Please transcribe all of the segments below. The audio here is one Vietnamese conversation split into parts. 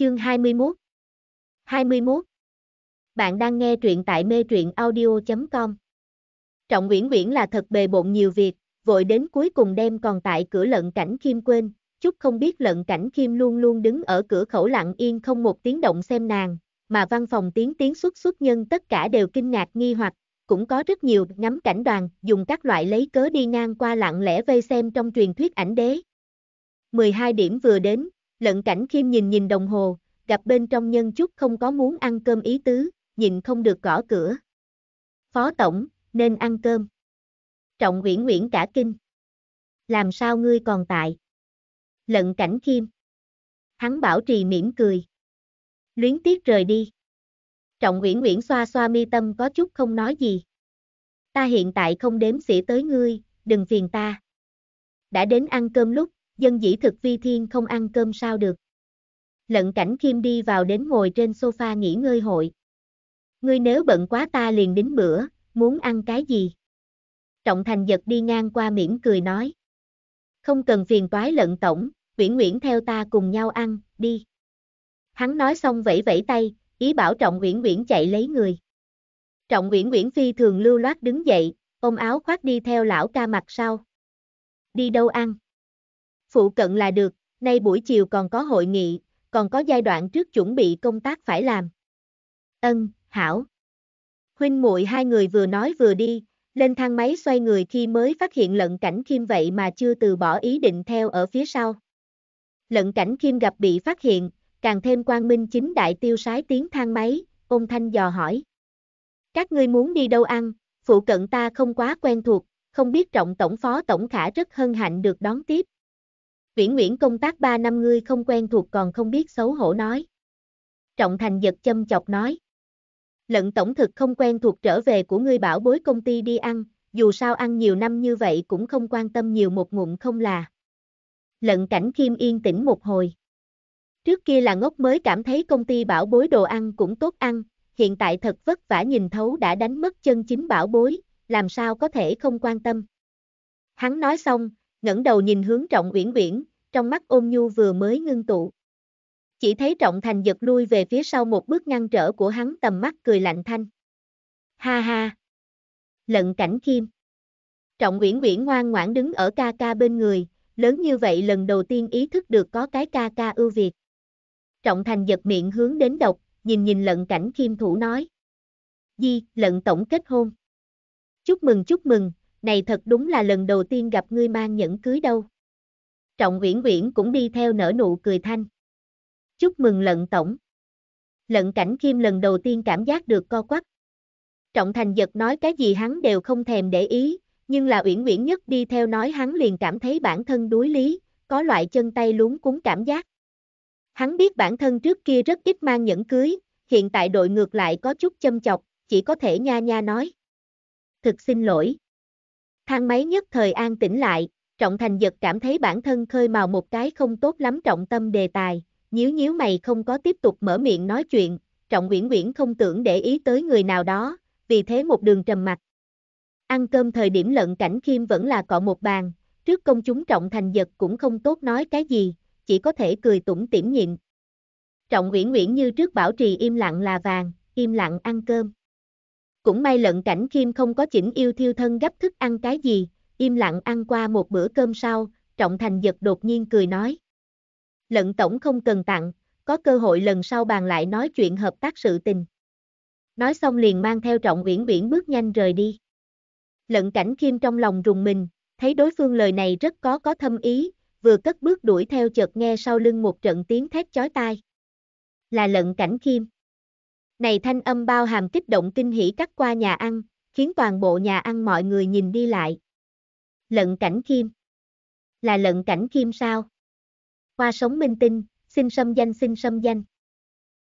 Chương 21 21 Bạn đang nghe truyện tại mê truyện audio.com Trọng Nguyễn Nguyễn là thật bề bộn nhiều việc, vội đến cuối cùng đêm còn tại cửa lận cảnh Kim quên, chút không biết lận cảnh Kim luôn luôn đứng ở cửa khẩu lặng yên không một tiếng động xem nàng, mà văn phòng tiếng tiếng xuất xuất nhân tất cả đều kinh ngạc nghi hoặc, cũng có rất nhiều ngắm cảnh đoàn dùng các loại lấy cớ đi ngang qua lặng lẽ vây xem trong truyền thuyết ảnh đế. 12 điểm vừa đến, Lận cảnh khiêm nhìn nhìn đồng hồ, gặp bên trong nhân chút không có muốn ăn cơm ý tứ, nhìn không được gõ cửa. Phó tổng, nên ăn cơm. Trọng Nguyễn Nguyễn cả kinh. Làm sao ngươi còn tại? Lận cảnh khiêm. Hắn bảo trì mỉm cười. Luyến tiếc rời đi. Trọng Nguyễn Nguyễn xoa xoa mi tâm có chút không nói gì. Ta hiện tại không đếm xỉa tới ngươi, đừng phiền ta. Đã đến ăn cơm lúc, dân dĩ thực vi thiên không ăn cơm sao được. Lận cảnh kim đi vào đến ngồi trên sofa nghỉ ngơi hội. Ngươi nếu bận quá ta liền đến bữa, muốn ăn cái gì? Trọng Thành giật đi ngang qua mỉm cười nói. Không cần phiền toái lận tổng, Nguyễn Nguyễn theo ta cùng nhau ăn, đi. Hắn nói xong vẫy vẫy tay, ý bảo Trọng Nguyễn Nguyễn chạy lấy người. Trọng Nguyễn Nguyễn phi thường lưu loát đứng dậy, ôm áo khoác đi theo lão ca mặt sau. Đi đâu ăn? phụ cận là được, nay buổi chiều còn có hội nghị, còn có giai đoạn trước chuẩn bị công tác phải làm. Ân, hảo. Huynh muội hai người vừa nói vừa đi, lên thang máy xoay người khi mới phát hiện lận cảnh khiêm vậy mà chưa từ bỏ ý định theo ở phía sau. Lận cảnh khiêm gặp bị phát hiện, càng thêm quang minh chính đại tiêu sái tiếng thang máy, ông thanh dò hỏi. Các ngươi muốn đi đâu ăn, phụ cận ta không quá quen thuộc, không biết trọng tổng phó tổng khả rất hân hạnh được đón tiếp, Viễn viễn công tác 3 năm ngươi không quen thuộc còn không biết xấu hổ nói. Trọng Thành giật châm chọc nói. Lận tổng thực không quen thuộc trở về của ngươi bảo bối công ty đi ăn, dù sao ăn nhiều năm như vậy cũng không quan tâm nhiều một ngụm không là. Lận cảnh Kim yên tĩnh một hồi. Trước kia là ngốc mới cảm thấy công ty bảo bối đồ ăn cũng tốt ăn, hiện tại thật vất vả nhìn thấu đã đánh mất chân chính bảo bối, làm sao có thể không quan tâm. Hắn nói xong, ngẩng đầu nhìn hướng Trọng Uyển Uyển, trong mắt ôn nhu vừa mới ngưng tụ. Chỉ thấy Trọng Thành giật lui về phía sau một bước ngăn trở của hắn tầm mắt cười lạnh thanh. Ha ha! Lận cảnh kim. Trọng Uyển Uyển ngoan ngoãn đứng ở ca ca bên người, lớn như vậy lần đầu tiên ý thức được có cái ca ca ưu việt. Trọng Thành giật miệng hướng đến độc, nhìn nhìn lận cảnh kim thủ nói. Di, lận tổng kết hôn. Chúc mừng chúc mừng, này thật đúng là lần đầu tiên gặp ngươi mang nhẫn cưới đâu. Trọng Uyển Uyển cũng đi theo nở nụ cười thanh. Chúc mừng lận tổng. Lận cảnh khiêm lần đầu tiên cảm giác được co quắp. Trọng Thành giật nói cái gì hắn đều không thèm để ý, nhưng là Uyển Uyển nhất đi theo nói hắn liền cảm thấy bản thân đuối lý, có loại chân tay luống cuốn cảm giác. Hắn biết bản thân trước kia rất ít mang nhẫn cưới, hiện tại đội ngược lại có chút châm chọc, chỉ có thể nha nha nói. Thực xin lỗi, Thang máy nhất thời an tĩnh lại, Trọng Thành giật cảm thấy bản thân khơi mào một cái không tốt lắm trọng tâm đề tài, nhíu nhíu mày không có tiếp tục mở miệng nói chuyện, Trọng Uyển Uyển không tưởng để ý tới người nào đó, vì thế một đường trầm mặt. Ăn cơm thời điểm lận cảnh khiêm vẫn là cọ một bàn, trước công chúng Trọng Thành giật cũng không tốt nói cái gì, chỉ có thể cười tủm tỉm nhịn. Trọng Uyển Uyển như trước bảo trì im lặng là vàng, im lặng ăn cơm. Cũng may lận cảnh Kim không có chỉnh yêu thiêu thân gấp thức ăn cái gì, im lặng ăn qua một bữa cơm sau, Trọng Thành giật đột nhiên cười nói. Lận tổng không cần tặng, có cơ hội lần sau bàn lại nói chuyện hợp tác sự tình. Nói xong liền mang theo Trọng Uyển Uyển bước nhanh rời đi. Lận cảnh Kim trong lòng rùng mình, thấy đối phương lời này rất có có thâm ý, vừa cất bước đuổi theo chợt nghe sau lưng một trận tiếng thét chói tai. Là lận cảnh Kim. Này thanh âm bao hàm kích động kinh hỉ cắt qua nhà ăn, khiến toàn bộ nhà ăn mọi người nhìn đi lại. Lận cảnh kim. Là lận cảnh kim sao? Qua sống minh tinh, xin xâm danh xin xâm danh.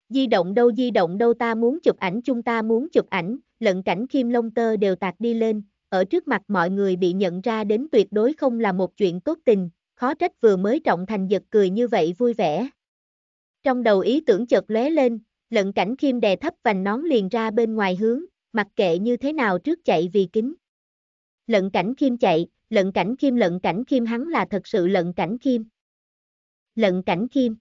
Di động đâu di động đâu ta muốn chụp ảnh chúng ta muốn chụp ảnh, lận cảnh kim lông tơ đều tạc đi lên, ở trước mặt mọi người bị nhận ra đến tuyệt đối không là một chuyện tốt tình, khó trách vừa mới trọng thành giật cười như vậy vui vẻ. Trong đầu ý tưởng chợt lóe lên, lận cảnh khiêm đè thấp vành nón liền ra bên ngoài hướng, mặc kệ như thế nào trước chạy vì kính. Lận cảnh khiêm chạy, lận cảnh khiêm lận cảnh khiêm hắn là thật sự lận cảnh khiêm. Lận cảnh khiêm.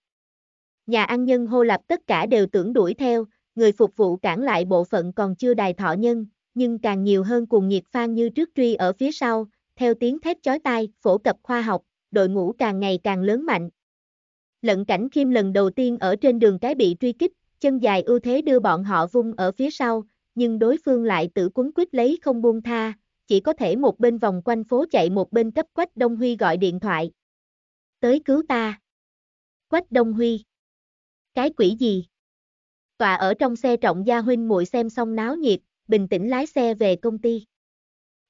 Nhà ăn nhân hô lạp tất cả đều tưởng đuổi theo, người phục vụ cản lại bộ phận còn chưa đài thọ nhân, nhưng càng nhiều hơn cùng nhiệt phan như trước truy ở phía sau, theo tiếng thét chói tai, phổ cập khoa học, đội ngũ càng ngày càng lớn mạnh. Lận cảnh khiêm lần đầu tiên ở trên đường cái bị truy kích, Chân dài ưu thế đưa bọn họ vung ở phía sau, nhưng đối phương lại tự quấn quýt lấy không buông tha, chỉ có thể một bên vòng quanh phố chạy một bên cấp Quách Đông Huy gọi điện thoại. Tới cứu ta. Quách Đông Huy. Cái quỷ gì? Tòa ở trong xe trọng gia huynh muội xem xong náo nhiệt, bình tĩnh lái xe về công ty.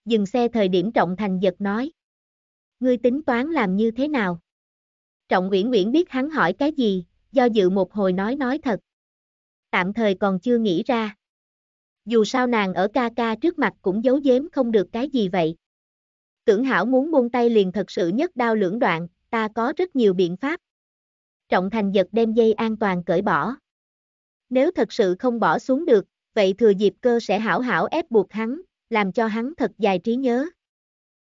Dừng xe thời điểm trọng thành giật nói. Ngươi tính toán làm như thế nào? Trọng Uyển Uyển biết hắn hỏi cái gì, do dự một hồi nói nói thật tạm thời còn chưa nghĩ ra. Dù sao nàng ở ca ca trước mặt cũng giấu giếm không được cái gì vậy. Tưởng hảo muốn buông tay liền thật sự nhất đau lưỡng đoạn, ta có rất nhiều biện pháp. Trọng thành giật đem dây an toàn cởi bỏ. Nếu thật sự không bỏ xuống được, vậy thừa dịp cơ sẽ hảo hảo ép buộc hắn, làm cho hắn thật dài trí nhớ.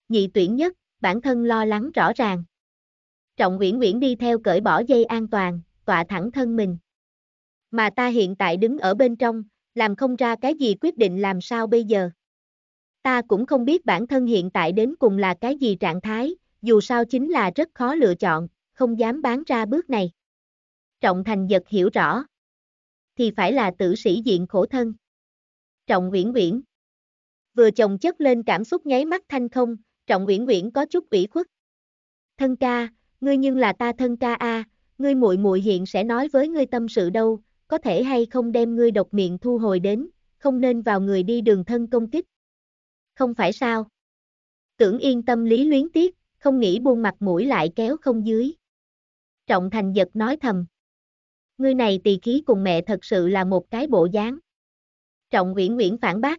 Nhị tuyển nhất, bản thân lo lắng rõ ràng. Trọng Uyển Uyển đi theo cởi bỏ dây an toàn, tọa thẳng thân mình mà ta hiện tại đứng ở bên trong, làm không ra cái gì quyết định làm sao bây giờ. Ta cũng không biết bản thân hiện tại đến cùng là cái gì trạng thái, dù sao chính là rất khó lựa chọn, không dám bán ra bước này. Trọng Thành giật hiểu rõ, thì phải là tử sĩ diện khổ thân. Trọng uyển uyển, Vừa chồng chất lên cảm xúc nháy mắt thanh không, Trọng uyển uyển có chút ủy khuất. Thân ca, ngươi nhưng là ta thân ca a, ngươi muội muội hiện sẽ nói với ngươi tâm sự đâu, có thể hay không đem ngươi độc miệng thu hồi đến, không nên vào người đi đường thân công kích. Không phải sao? Tưởng yên tâm lý luyến tiếc, không nghĩ buông mặt mũi lại kéo không dưới. Trọng thành giật nói thầm. Ngươi này tỳ khí cùng mẹ thật sự là một cái bộ dáng. Trọng Nguyễn Nguyễn phản bác.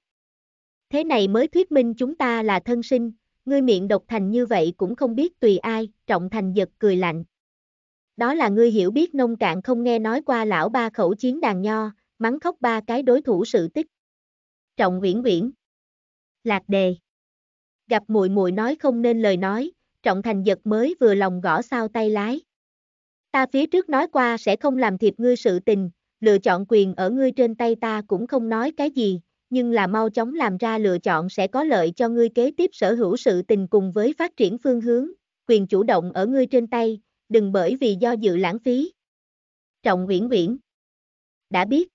Thế này mới thuyết minh chúng ta là thân sinh, ngươi miệng độc thành như vậy cũng không biết tùy ai, Trọng Thành giật cười lạnh đó là ngươi hiểu biết nông cạn không nghe nói qua lão ba khẩu chiến đàn nho, mắng khóc ba cái đối thủ sự tích. Trọng Uyển Uyển. Lạc Đề. Gặp muội muội nói không nên lời nói, Trọng Thành giật mới vừa lòng gõ sao tay lái. Ta phía trước nói qua sẽ không làm thiệp ngươi sự tình, lựa chọn quyền ở ngươi trên tay ta cũng không nói cái gì, nhưng là mau chóng làm ra lựa chọn sẽ có lợi cho ngươi kế tiếp sở hữu sự tình cùng với phát triển phương hướng, quyền chủ động ở ngươi trên tay, đừng bởi vì do dự lãng phí. Trọng Viễn Viễn Đã biết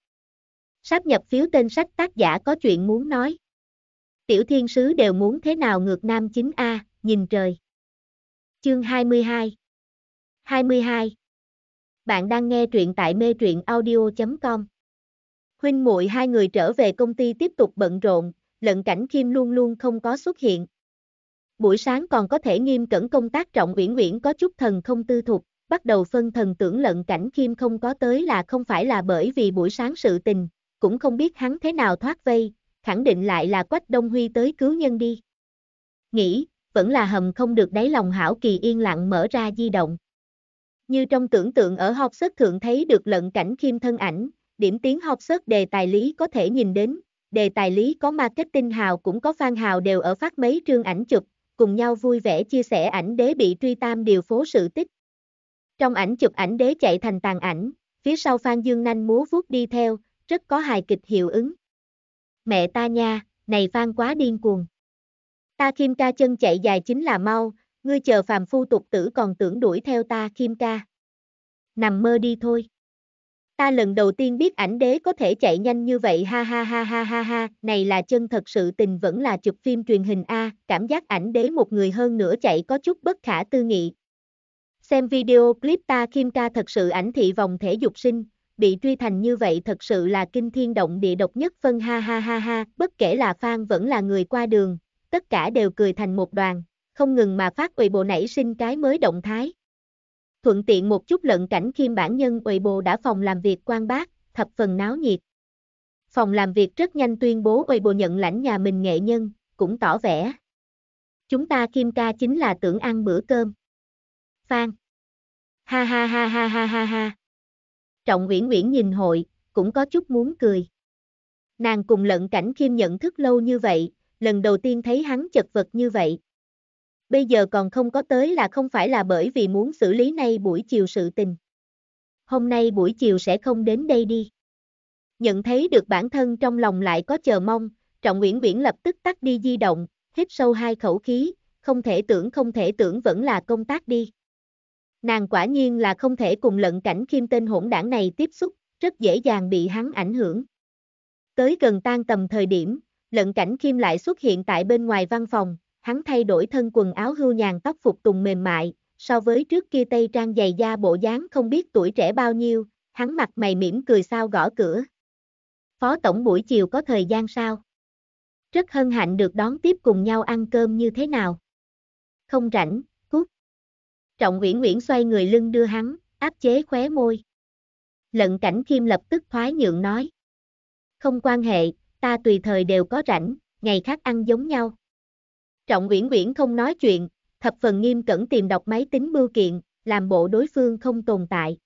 sắp nhập phiếu tên sách tác giả có chuyện muốn nói. Tiểu thiên sứ đều muốn thế nào ngược nam 9A, nhìn trời. Chương 22 22 Bạn đang nghe truyện tại mê truyện audio.com Huynh muội hai người trở về công ty tiếp tục bận rộn, lận cảnh Kim luôn luôn không có xuất hiện buổi sáng còn có thể nghiêm cẩn công tác trọng uyển uyển có chút thần không tư thục, bắt đầu phân thần tưởng lận cảnh khiêm không có tới là không phải là bởi vì buổi sáng sự tình, cũng không biết hắn thế nào thoát vây, khẳng định lại là quách đông huy tới cứu nhân đi. Nghĩ, vẫn là hầm không được đáy lòng hảo kỳ yên lặng mở ra di động. Như trong tưởng tượng ở học sớt thượng thấy được lận cảnh khiêm thân ảnh, điểm tiếng học sớt đề tài lý có thể nhìn đến, đề tài lý có marketing hào cũng có fan hào đều ở phát mấy trương ảnh chụp, cùng nhau vui vẻ chia sẻ ảnh đế bị truy tam điều phố sự tích. Trong ảnh chụp ảnh đế chạy thành tàn ảnh, phía sau Phan Dương Nanh múa vuốt đi theo, rất có hài kịch hiệu ứng. Mẹ ta nha, này Phan quá điên cuồng. Ta Kim ca chân chạy dài chính là mau, ngươi chờ phàm phu tục tử còn tưởng đuổi theo ta Kim ca. Nằm mơ đi thôi ta lần đầu tiên biết ảnh đế có thể chạy nhanh như vậy ha ha ha ha ha ha, này là chân thật sự tình vẫn là chụp phim truyền hình A, cảm giác ảnh đế một người hơn nữa chạy có chút bất khả tư nghị. Xem video clip ta Kim ca thật sự ảnh thị vòng thể dục sinh, bị truy thành như vậy thật sự là kinh thiên động địa độc nhất phân ha ha ha ha, bất kể là fan vẫn là người qua đường, tất cả đều cười thành một đoàn, không ngừng mà phát ủy bộ nảy sinh cái mới động thái thuận tiện một chút lận cảnh khiêm bản nhân ủy bồ đã phòng làm việc quan bác, thập phần náo nhiệt. Phòng làm việc rất nhanh tuyên bố ủy bồ nhận lãnh nhà mình nghệ nhân, cũng tỏ vẻ. Chúng ta kim ca chính là tưởng ăn bữa cơm. Phan. Ha ha ha ha ha ha ha. Trọng Nguyễn Nguyễn nhìn hội, cũng có chút muốn cười. Nàng cùng lận cảnh khiêm nhận thức lâu như vậy, lần đầu tiên thấy hắn chật vật như vậy bây giờ còn không có tới là không phải là bởi vì muốn xử lý nay buổi chiều sự tình. Hôm nay buổi chiều sẽ không đến đây đi. Nhận thấy được bản thân trong lòng lại có chờ mong, Trọng Nguyễn Viễn lập tức tắt đi di động, hít sâu hai khẩu khí, không thể tưởng không thể tưởng vẫn là công tác đi. Nàng quả nhiên là không thể cùng lận cảnh khiêm tên hỗn đảng này tiếp xúc, rất dễ dàng bị hắn ảnh hưởng. Tới gần tan tầm thời điểm, lận cảnh khiêm lại xuất hiện tại bên ngoài văn phòng, hắn thay đổi thân quần áo hưu nhàn tóc phục tùng mềm mại, so với trước kia tây trang dày da bộ dáng không biết tuổi trẻ bao nhiêu, hắn mặt mày mỉm cười sao gõ cửa. Phó tổng buổi chiều có thời gian sao? Rất hân hạnh được đón tiếp cùng nhau ăn cơm như thế nào? Không rảnh, cút. Trọng Nguyễn Nguyễn xoay người lưng đưa hắn, áp chế khóe môi. Lận cảnh khiêm lập tức thoái nhượng nói. Không quan hệ, ta tùy thời đều có rảnh, ngày khác ăn giống nhau. Trọng Uyển Uyển không nói chuyện, thập phần nghiêm cẩn tìm đọc máy tính bưu kiện, làm bộ đối phương không tồn tại.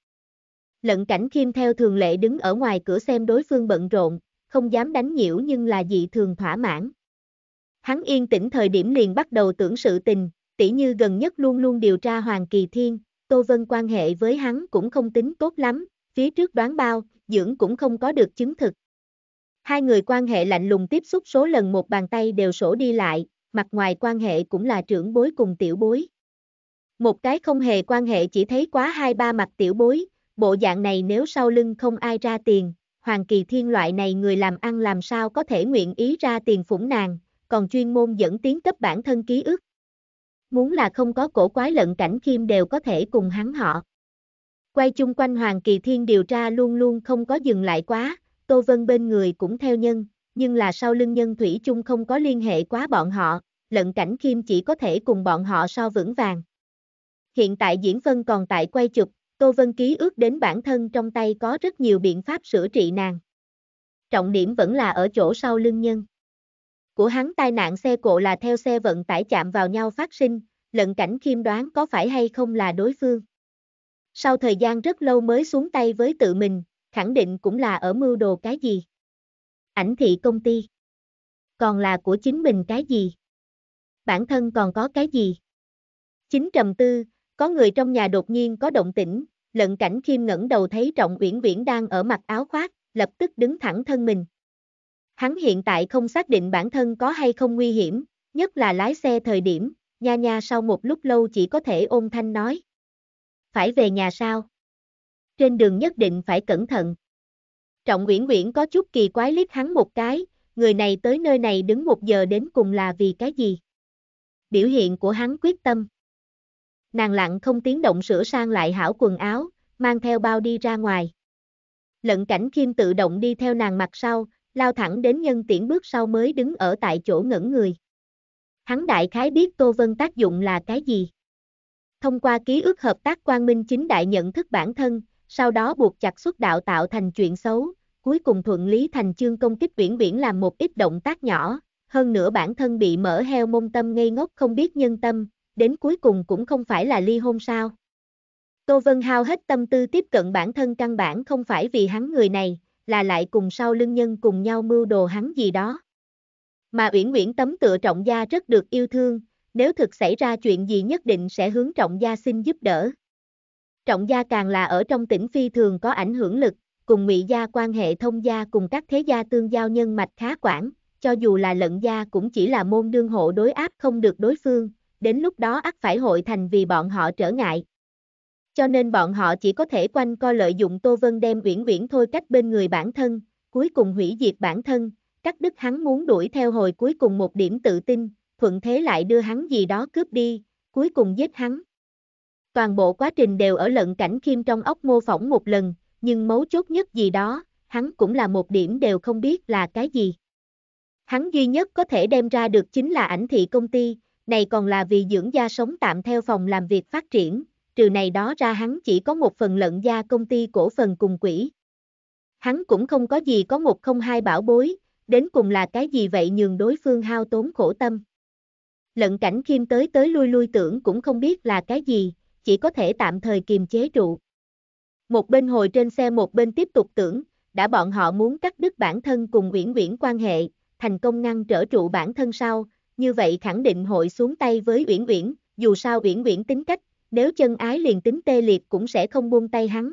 Lận cảnh khiêm theo thường lệ đứng ở ngoài cửa xem đối phương bận rộn, không dám đánh nhiễu nhưng là dị thường thỏa mãn. Hắn yên tĩnh thời điểm liền bắt đầu tưởng sự tình, tỷ như gần nhất luôn luôn điều tra Hoàng Kỳ Thiên, Tô Vân quan hệ với hắn cũng không tính tốt lắm, phía trước đoán bao, dưỡng cũng không có được chứng thực. Hai người quan hệ lạnh lùng tiếp xúc số lần một bàn tay đều sổ đi lại, mặt ngoài quan hệ cũng là trưởng bối cùng tiểu bối. Một cái không hề quan hệ chỉ thấy quá hai ba mặt tiểu bối, bộ dạng này nếu sau lưng không ai ra tiền, Hoàng Kỳ Thiên loại này người làm ăn làm sao có thể nguyện ý ra tiền phủng nàng, còn chuyên môn dẫn tiến cấp bản thân ký ức. Muốn là không có cổ quái lận cảnh kim đều có thể cùng hắn họ. Quay chung quanh Hoàng Kỳ Thiên điều tra luôn luôn không có dừng lại quá, Tô Vân bên người cũng theo nhân, nhưng là sau lưng nhân thủy chung không có liên hệ quá bọn họ, lận cảnh kim chỉ có thể cùng bọn họ so vững vàng. Hiện tại Diễn Vân còn tại quay chụp, Tô Vân Ký ước đến bản thân trong tay có rất nhiều biện pháp sửa trị nàng. Trọng điểm vẫn là ở chỗ sau lưng nhân. Của hắn tai nạn xe cộ là theo xe vận tải chạm vào nhau phát sinh, lận cảnh kim đoán có phải hay không là đối phương. Sau thời gian rất lâu mới xuống tay với tự mình, khẳng định cũng là ở mưu đồ cái gì. Ảnh thị công ty. Còn là của chính mình cái gì bản thân còn có cái gì? Chính trầm tư, có người trong nhà đột nhiên có động tĩnh, lận cảnh khiêm ngẩng đầu thấy trọng uyển uyển đang ở mặt áo khoác, lập tức đứng thẳng thân mình. Hắn hiện tại không xác định bản thân có hay không nguy hiểm, nhất là lái xe thời điểm, nha nha sau một lúc lâu chỉ có thể ôn thanh nói. Phải về nhà sao? Trên đường nhất định phải cẩn thận. Trọng Uyển Uyển có chút kỳ quái liếc hắn một cái, người này tới nơi này đứng một giờ đến cùng là vì cái gì? biểu hiện của hắn quyết tâm. Nàng lặng không tiếng động sửa sang lại hảo quần áo, mang theo bao đi ra ngoài. Lận cảnh kim tự động đi theo nàng mặt sau, lao thẳng đến nhân tiễn bước sau mới đứng ở tại chỗ ngẩn người. Hắn đại khái biết Tô Vân tác dụng là cái gì. Thông qua ký ức hợp tác quan minh chính đại nhận thức bản thân, sau đó buộc chặt xuất đạo tạo thành chuyện xấu, cuối cùng thuận lý thành chương công kích viễn viễn làm một ít động tác nhỏ, hơn nữa bản thân bị mở heo mông tâm ngây ngốc không biết nhân tâm, đến cuối cùng cũng không phải là ly hôn sao. Tô Vân hao hết tâm tư tiếp cận bản thân căn bản không phải vì hắn người này, là lại cùng sau lưng nhân cùng nhau mưu đồ hắn gì đó. Mà Uyển Uyển tấm tựa trọng gia rất được yêu thương, nếu thực xảy ra chuyện gì nhất định sẽ hướng trọng gia xin giúp đỡ. Trọng gia càng là ở trong tỉnh phi thường có ảnh hưởng lực, cùng mỹ gia quan hệ thông gia cùng các thế gia tương giao nhân mạch khá quản cho dù là lận gia cũng chỉ là môn đương hộ đối áp không được đối phương, đến lúc đó ác phải hội thành vì bọn họ trở ngại. Cho nên bọn họ chỉ có thể quanh co lợi dụng Tô Vân đem Uyển Uyển thôi cách bên người bản thân, cuối cùng hủy diệt bản thân, cắt đứt hắn muốn đuổi theo hồi cuối cùng một điểm tự tin, thuận thế lại đưa hắn gì đó cướp đi, cuối cùng giết hắn. Toàn bộ quá trình đều ở lận cảnh khiêm trong ốc mô phỏng một lần, nhưng mấu chốt nhất gì đó, hắn cũng là một điểm đều không biết là cái gì. Hắn duy nhất có thể đem ra được chính là ảnh thị công ty, này còn là vì dưỡng gia sống tạm theo phòng làm việc phát triển, trừ này đó ra hắn chỉ có một phần lận gia công ty cổ phần cùng quỹ. Hắn cũng không có gì có một không hai bảo bối, đến cùng là cái gì vậy nhường đối phương hao tốn khổ tâm. Lận cảnh khiêm tới tới lui lui tưởng cũng không biết là cái gì, chỉ có thể tạm thời kiềm chế trụ. Một bên hồi trên xe một bên tiếp tục tưởng, đã bọn họ muốn cắt đứt bản thân cùng Uyển Uyển quan hệ, thành công ngăn trở trụ bản thân sau, như vậy khẳng định hội xuống tay với Uyển Uyển, dù sao Uyển Uyển tính cách, nếu chân ái liền tính tê liệt cũng sẽ không buông tay hắn.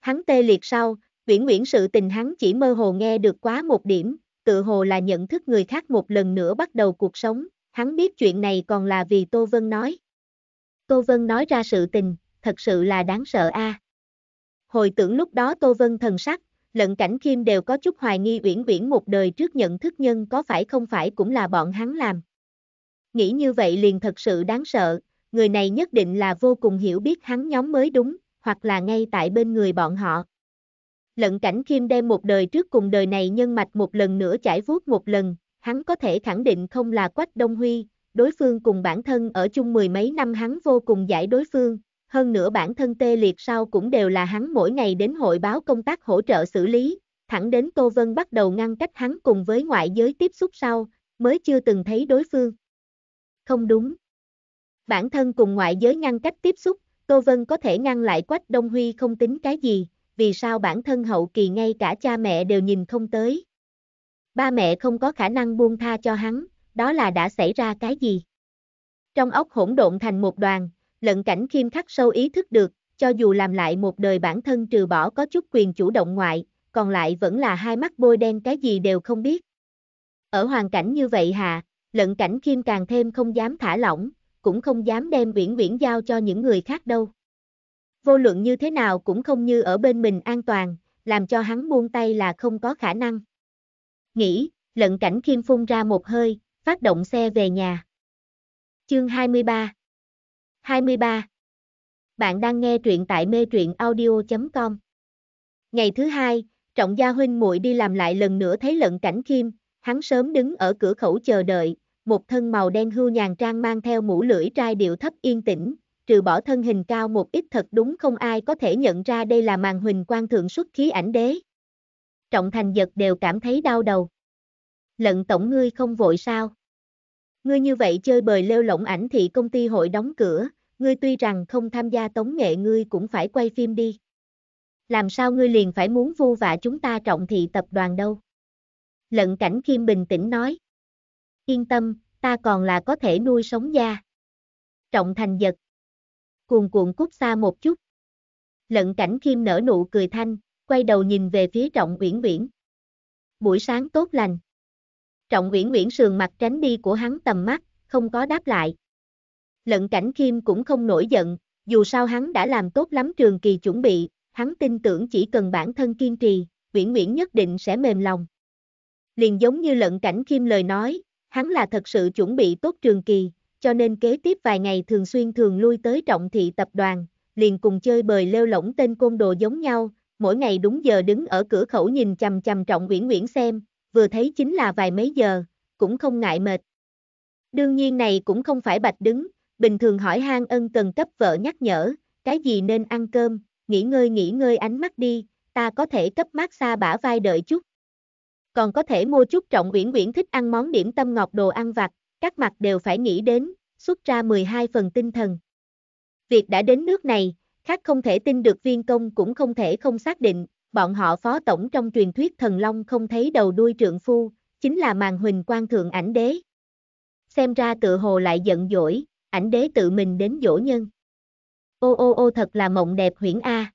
Hắn tê liệt sau, Uyển Uyển sự tình hắn chỉ mơ hồ nghe được quá một điểm, tự hồ là nhận thức người khác một lần nữa bắt đầu cuộc sống, hắn biết chuyện này còn là vì Tô Vân nói. Tô Vân nói ra sự tình, thật sự là đáng sợ a. À. Hồi tưởng lúc đó Tô Vân thần sắc, lận cảnh kim đều có chút hoài nghi uyển uyển một đời trước nhận thức nhân có phải không phải cũng là bọn hắn làm. Nghĩ như vậy liền thật sự đáng sợ, người này nhất định là vô cùng hiểu biết hắn nhóm mới đúng, hoặc là ngay tại bên người bọn họ. Lận cảnh kim đem một đời trước cùng đời này nhân mạch một lần nữa trải vuốt một lần, hắn có thể khẳng định không là quách đông huy, đối phương cùng bản thân ở chung mười mấy năm hắn vô cùng giải đối phương, hơn nữa bản thân tê liệt sau cũng đều là hắn mỗi ngày đến hội báo công tác hỗ trợ xử lý, thẳng đến Tô Vân bắt đầu ngăn cách hắn cùng với ngoại giới tiếp xúc sau, mới chưa từng thấy đối phương. Không đúng. Bản thân cùng ngoại giới ngăn cách tiếp xúc, Tô Vân có thể ngăn lại Quách Đông Huy không tính cái gì, vì sao bản thân hậu kỳ ngay cả cha mẹ đều nhìn không tới. Ba mẹ không có khả năng buông tha cho hắn, đó là đã xảy ra cái gì. Trong ốc hỗn độn thành một đoàn, lận cảnh khiêm khắc sâu ý thức được, cho dù làm lại một đời bản thân trừ bỏ có chút quyền chủ động ngoại, còn lại vẫn là hai mắt bôi đen cái gì đều không biết. Ở hoàn cảnh như vậy hà, lận cảnh khiêm càng thêm không dám thả lỏng, cũng không dám đem uyển uyển giao cho những người khác đâu. Vô luận như thế nào cũng không như ở bên mình an toàn, làm cho hắn buông tay là không có khả năng. Nghĩ, lận cảnh khiêm phun ra một hơi, phát động xe về nhà. Chương 23 23. Bạn đang nghe truyện tại mê truyện audio.com. Ngày thứ hai, Trọng Gia huynh muội đi làm lại lần nữa thấy Lận Cảnh Khiêm, hắn sớm đứng ở cửa khẩu chờ đợi, một thân màu đen hưu nhàn trang mang theo mũ lưỡi trai điệu thấp yên tĩnh, trừ bỏ thân hình cao một ít thật đúng không ai có thể nhận ra đây là màn huỳnh quan thượng xuất khí ảnh đế. Trọng Thành Giật đều cảm thấy đau đầu. Lận tổng ngươi không vội sao? Ngươi như vậy chơi bời lêu lỏng ảnh thì công ty hội đóng cửa, ngươi tuy rằng không tham gia tống nghệ ngươi cũng phải quay phim đi. Làm sao ngươi liền phải muốn vu vạ chúng ta trọng thị tập đoàn đâu? Lận cảnh khiêm bình tĩnh nói. Yên tâm, ta còn là có thể nuôi sống gia. Trọng thành giật. Cuồn cuộn cút xa một chút. Lận cảnh khiêm nở nụ cười thanh, quay đầu nhìn về phía trọng uyển uyển. Buổi sáng tốt lành. Trọng uyển uyển sườn mặt tránh đi của hắn tầm mắt, không có đáp lại. Lận cảnh Kim cũng không nổi giận, dù sao hắn đã làm tốt lắm trường kỳ chuẩn bị, hắn tin tưởng chỉ cần bản thân kiên trì, Viễn Nguyễn nhất định sẽ mềm lòng. Liền giống như lận cảnh Kim lời nói, hắn là thật sự chuẩn bị tốt trường kỳ, cho nên kế tiếp vài ngày thường xuyên thường lui tới trọng thị tập đoàn, liền cùng chơi bời lêu lỏng tên côn đồ giống nhau, mỗi ngày đúng giờ đứng ở cửa khẩu nhìn chằm chằm trọng Viễn Nguyễn xem, vừa thấy chính là vài mấy giờ, cũng không ngại mệt. Đương nhiên này cũng không phải bạch đứng, bình thường hỏi han ân cần cấp vợ nhắc nhở, cái gì nên ăn cơm, nghỉ ngơi nghỉ ngơi ánh mắt đi, ta có thể cấp mát xa bả vai đợi chút. Còn có thể mua chút trọng uyển uyển thích ăn món điểm tâm ngọt đồ ăn vặt, các mặt đều phải nghĩ đến, xuất ra 12 phần tinh thần. Việc đã đến nước này, khác không thể tin được viên công cũng không thể không xác định, bọn họ phó tổng trong truyền thuyết thần long không thấy đầu đuôi trượng phu, chính là màn huỳnh quan thượng ảnh đế. Xem ra tự hồ lại giận dỗi, ảnh đế tự mình đến dỗ nhân. Ô ô ô thật là mộng đẹp huyễn A.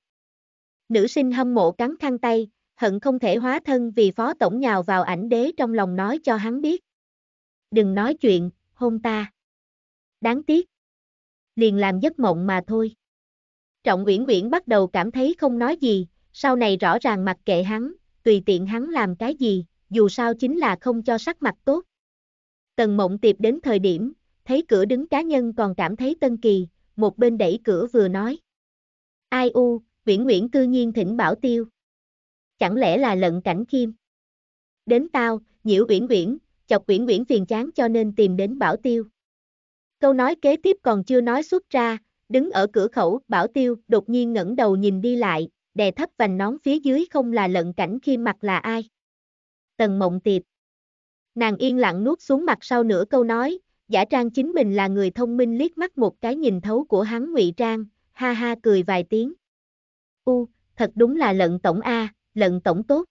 Nữ sinh hâm mộ cắn khăn tay, hận không thể hóa thân vì phó tổng nhào vào ảnh đế trong lòng nói cho hắn biết. Đừng nói chuyện, hôn ta. Đáng tiếc. Liền làm giấc mộng mà thôi. Trọng Uyển Uyển bắt đầu cảm thấy không nói gì, sau này rõ ràng mặc kệ hắn, tùy tiện hắn làm cái gì, dù sao chính là không cho sắc mặt tốt. Tần Mộng Tiệp đến thời điểm, thấy cửa đứng cá nhân còn cảm thấy tân kỳ, một bên đẩy cửa vừa nói. Ai u, viễn nguyễn cư nhiên thỉnh bảo tiêu. Chẳng lẽ là lận cảnh kim Đến tao, nhiễu uyển uyển, chọc uyển uyển phiền chán cho nên tìm đến bảo tiêu. Câu nói kế tiếp còn chưa nói xuất ra, đứng ở cửa khẩu, bảo tiêu đột nhiên ngẩng đầu nhìn đi lại, đè thấp vành nón phía dưới không là lận cảnh kim mặt là ai. Tần mộng tiệp. Nàng yên lặng nuốt xuống mặt sau nửa câu nói, giả trang chính mình là người thông minh liếc mắt một cái nhìn thấu của hắn ngụy trang, ha ha cười vài tiếng. U, thật đúng là lận tổng A, lận tổng tốt.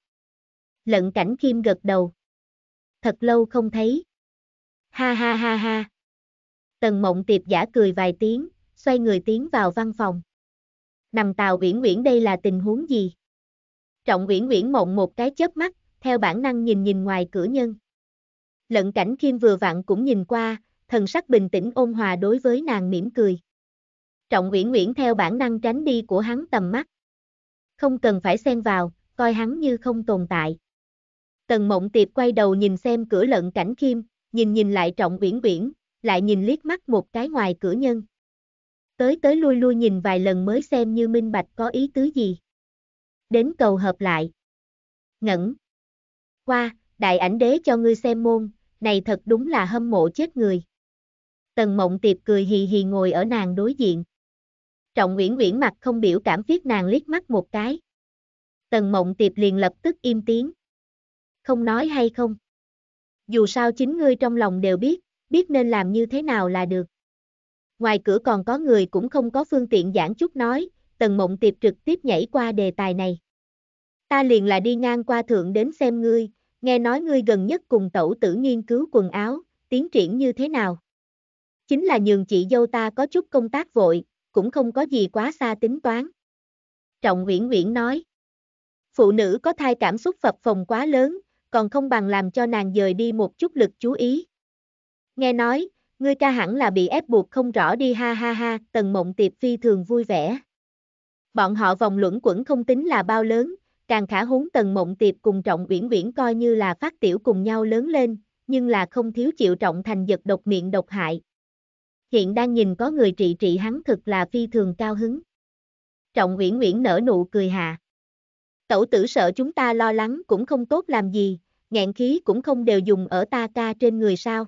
Lận cảnh kim gật đầu. Thật lâu không thấy. Ha ha ha ha. Tần mộng tiệp giả cười vài tiếng, xoay người tiến vào văn phòng. Nằm tàu uyển uyển đây là tình huống gì? Trọng uyển uyển mộng một cái chớp mắt, theo bản năng nhìn nhìn ngoài cửa nhân. Lận cảnh kim vừa vặn cũng nhìn qua, thần sắc bình tĩnh ôn hòa đối với nàng mỉm cười. Trọng Uyển Uyển theo bản năng tránh đi của hắn tầm mắt. Không cần phải xen vào, coi hắn như không tồn tại. Tần Mộng Tiệp quay đầu nhìn xem cửa lận cảnh Kim, nhìn nhìn lại Trọng Uyển Uyển, lại nhìn liếc mắt một cái ngoài cửa nhân. Tới tới lui lui nhìn vài lần mới xem như minh bạch có ý tứ gì. Đến cầu hợp lại. Ngẩn. Qua, đại ảnh đế cho ngươi xem môn, này thật đúng là hâm mộ chết người. Tần Mộng Tiệp cười hì hì ngồi ở nàng đối diện. Trọng Nguyễn Nguyễn mặt không biểu cảm viết nàng liếc mắt một cái. Tần Mộng Tiệp liền lập tức im tiếng. Không nói hay không? Dù sao chính ngươi trong lòng đều biết, biết nên làm như thế nào là được. Ngoài cửa còn có người cũng không có phương tiện giảng chút nói, Tần Mộng Tiệp trực tiếp nhảy qua đề tài này. Ta liền là đi ngang qua thượng đến xem ngươi, nghe nói ngươi gần nhất cùng tẩu tử nghiên cứu quần áo, tiến triển như thế nào. Chính là nhường chị dâu ta có chút công tác vội, cũng không có gì quá xa tính toán. Trọng Nguyễn Nguyễn nói, phụ nữ có thai cảm xúc phập phồng quá lớn, còn không bằng làm cho nàng dời đi một chút lực chú ý. Nghe nói, ngươi ca hẳn là bị ép buộc không rõ đi ha ha ha, tần mộng tiệp phi thường vui vẻ. Bọn họ vòng luẩn quẩn không tính là bao lớn, càng khả huống tần mộng tiệp cùng trọng uyển uyển coi như là phát tiểu cùng nhau lớn lên, nhưng là không thiếu chịu trọng thành giật độc miệng độc hại, hiện đang nhìn có người trị trị hắn thực là phi thường cao hứng. Trọng Nguyễn Nguyễn nở nụ cười hạ. Tẩu tử sợ chúng ta lo lắng cũng không tốt làm gì, nghẹn khí cũng không đều dùng ở ta ca trên người sao.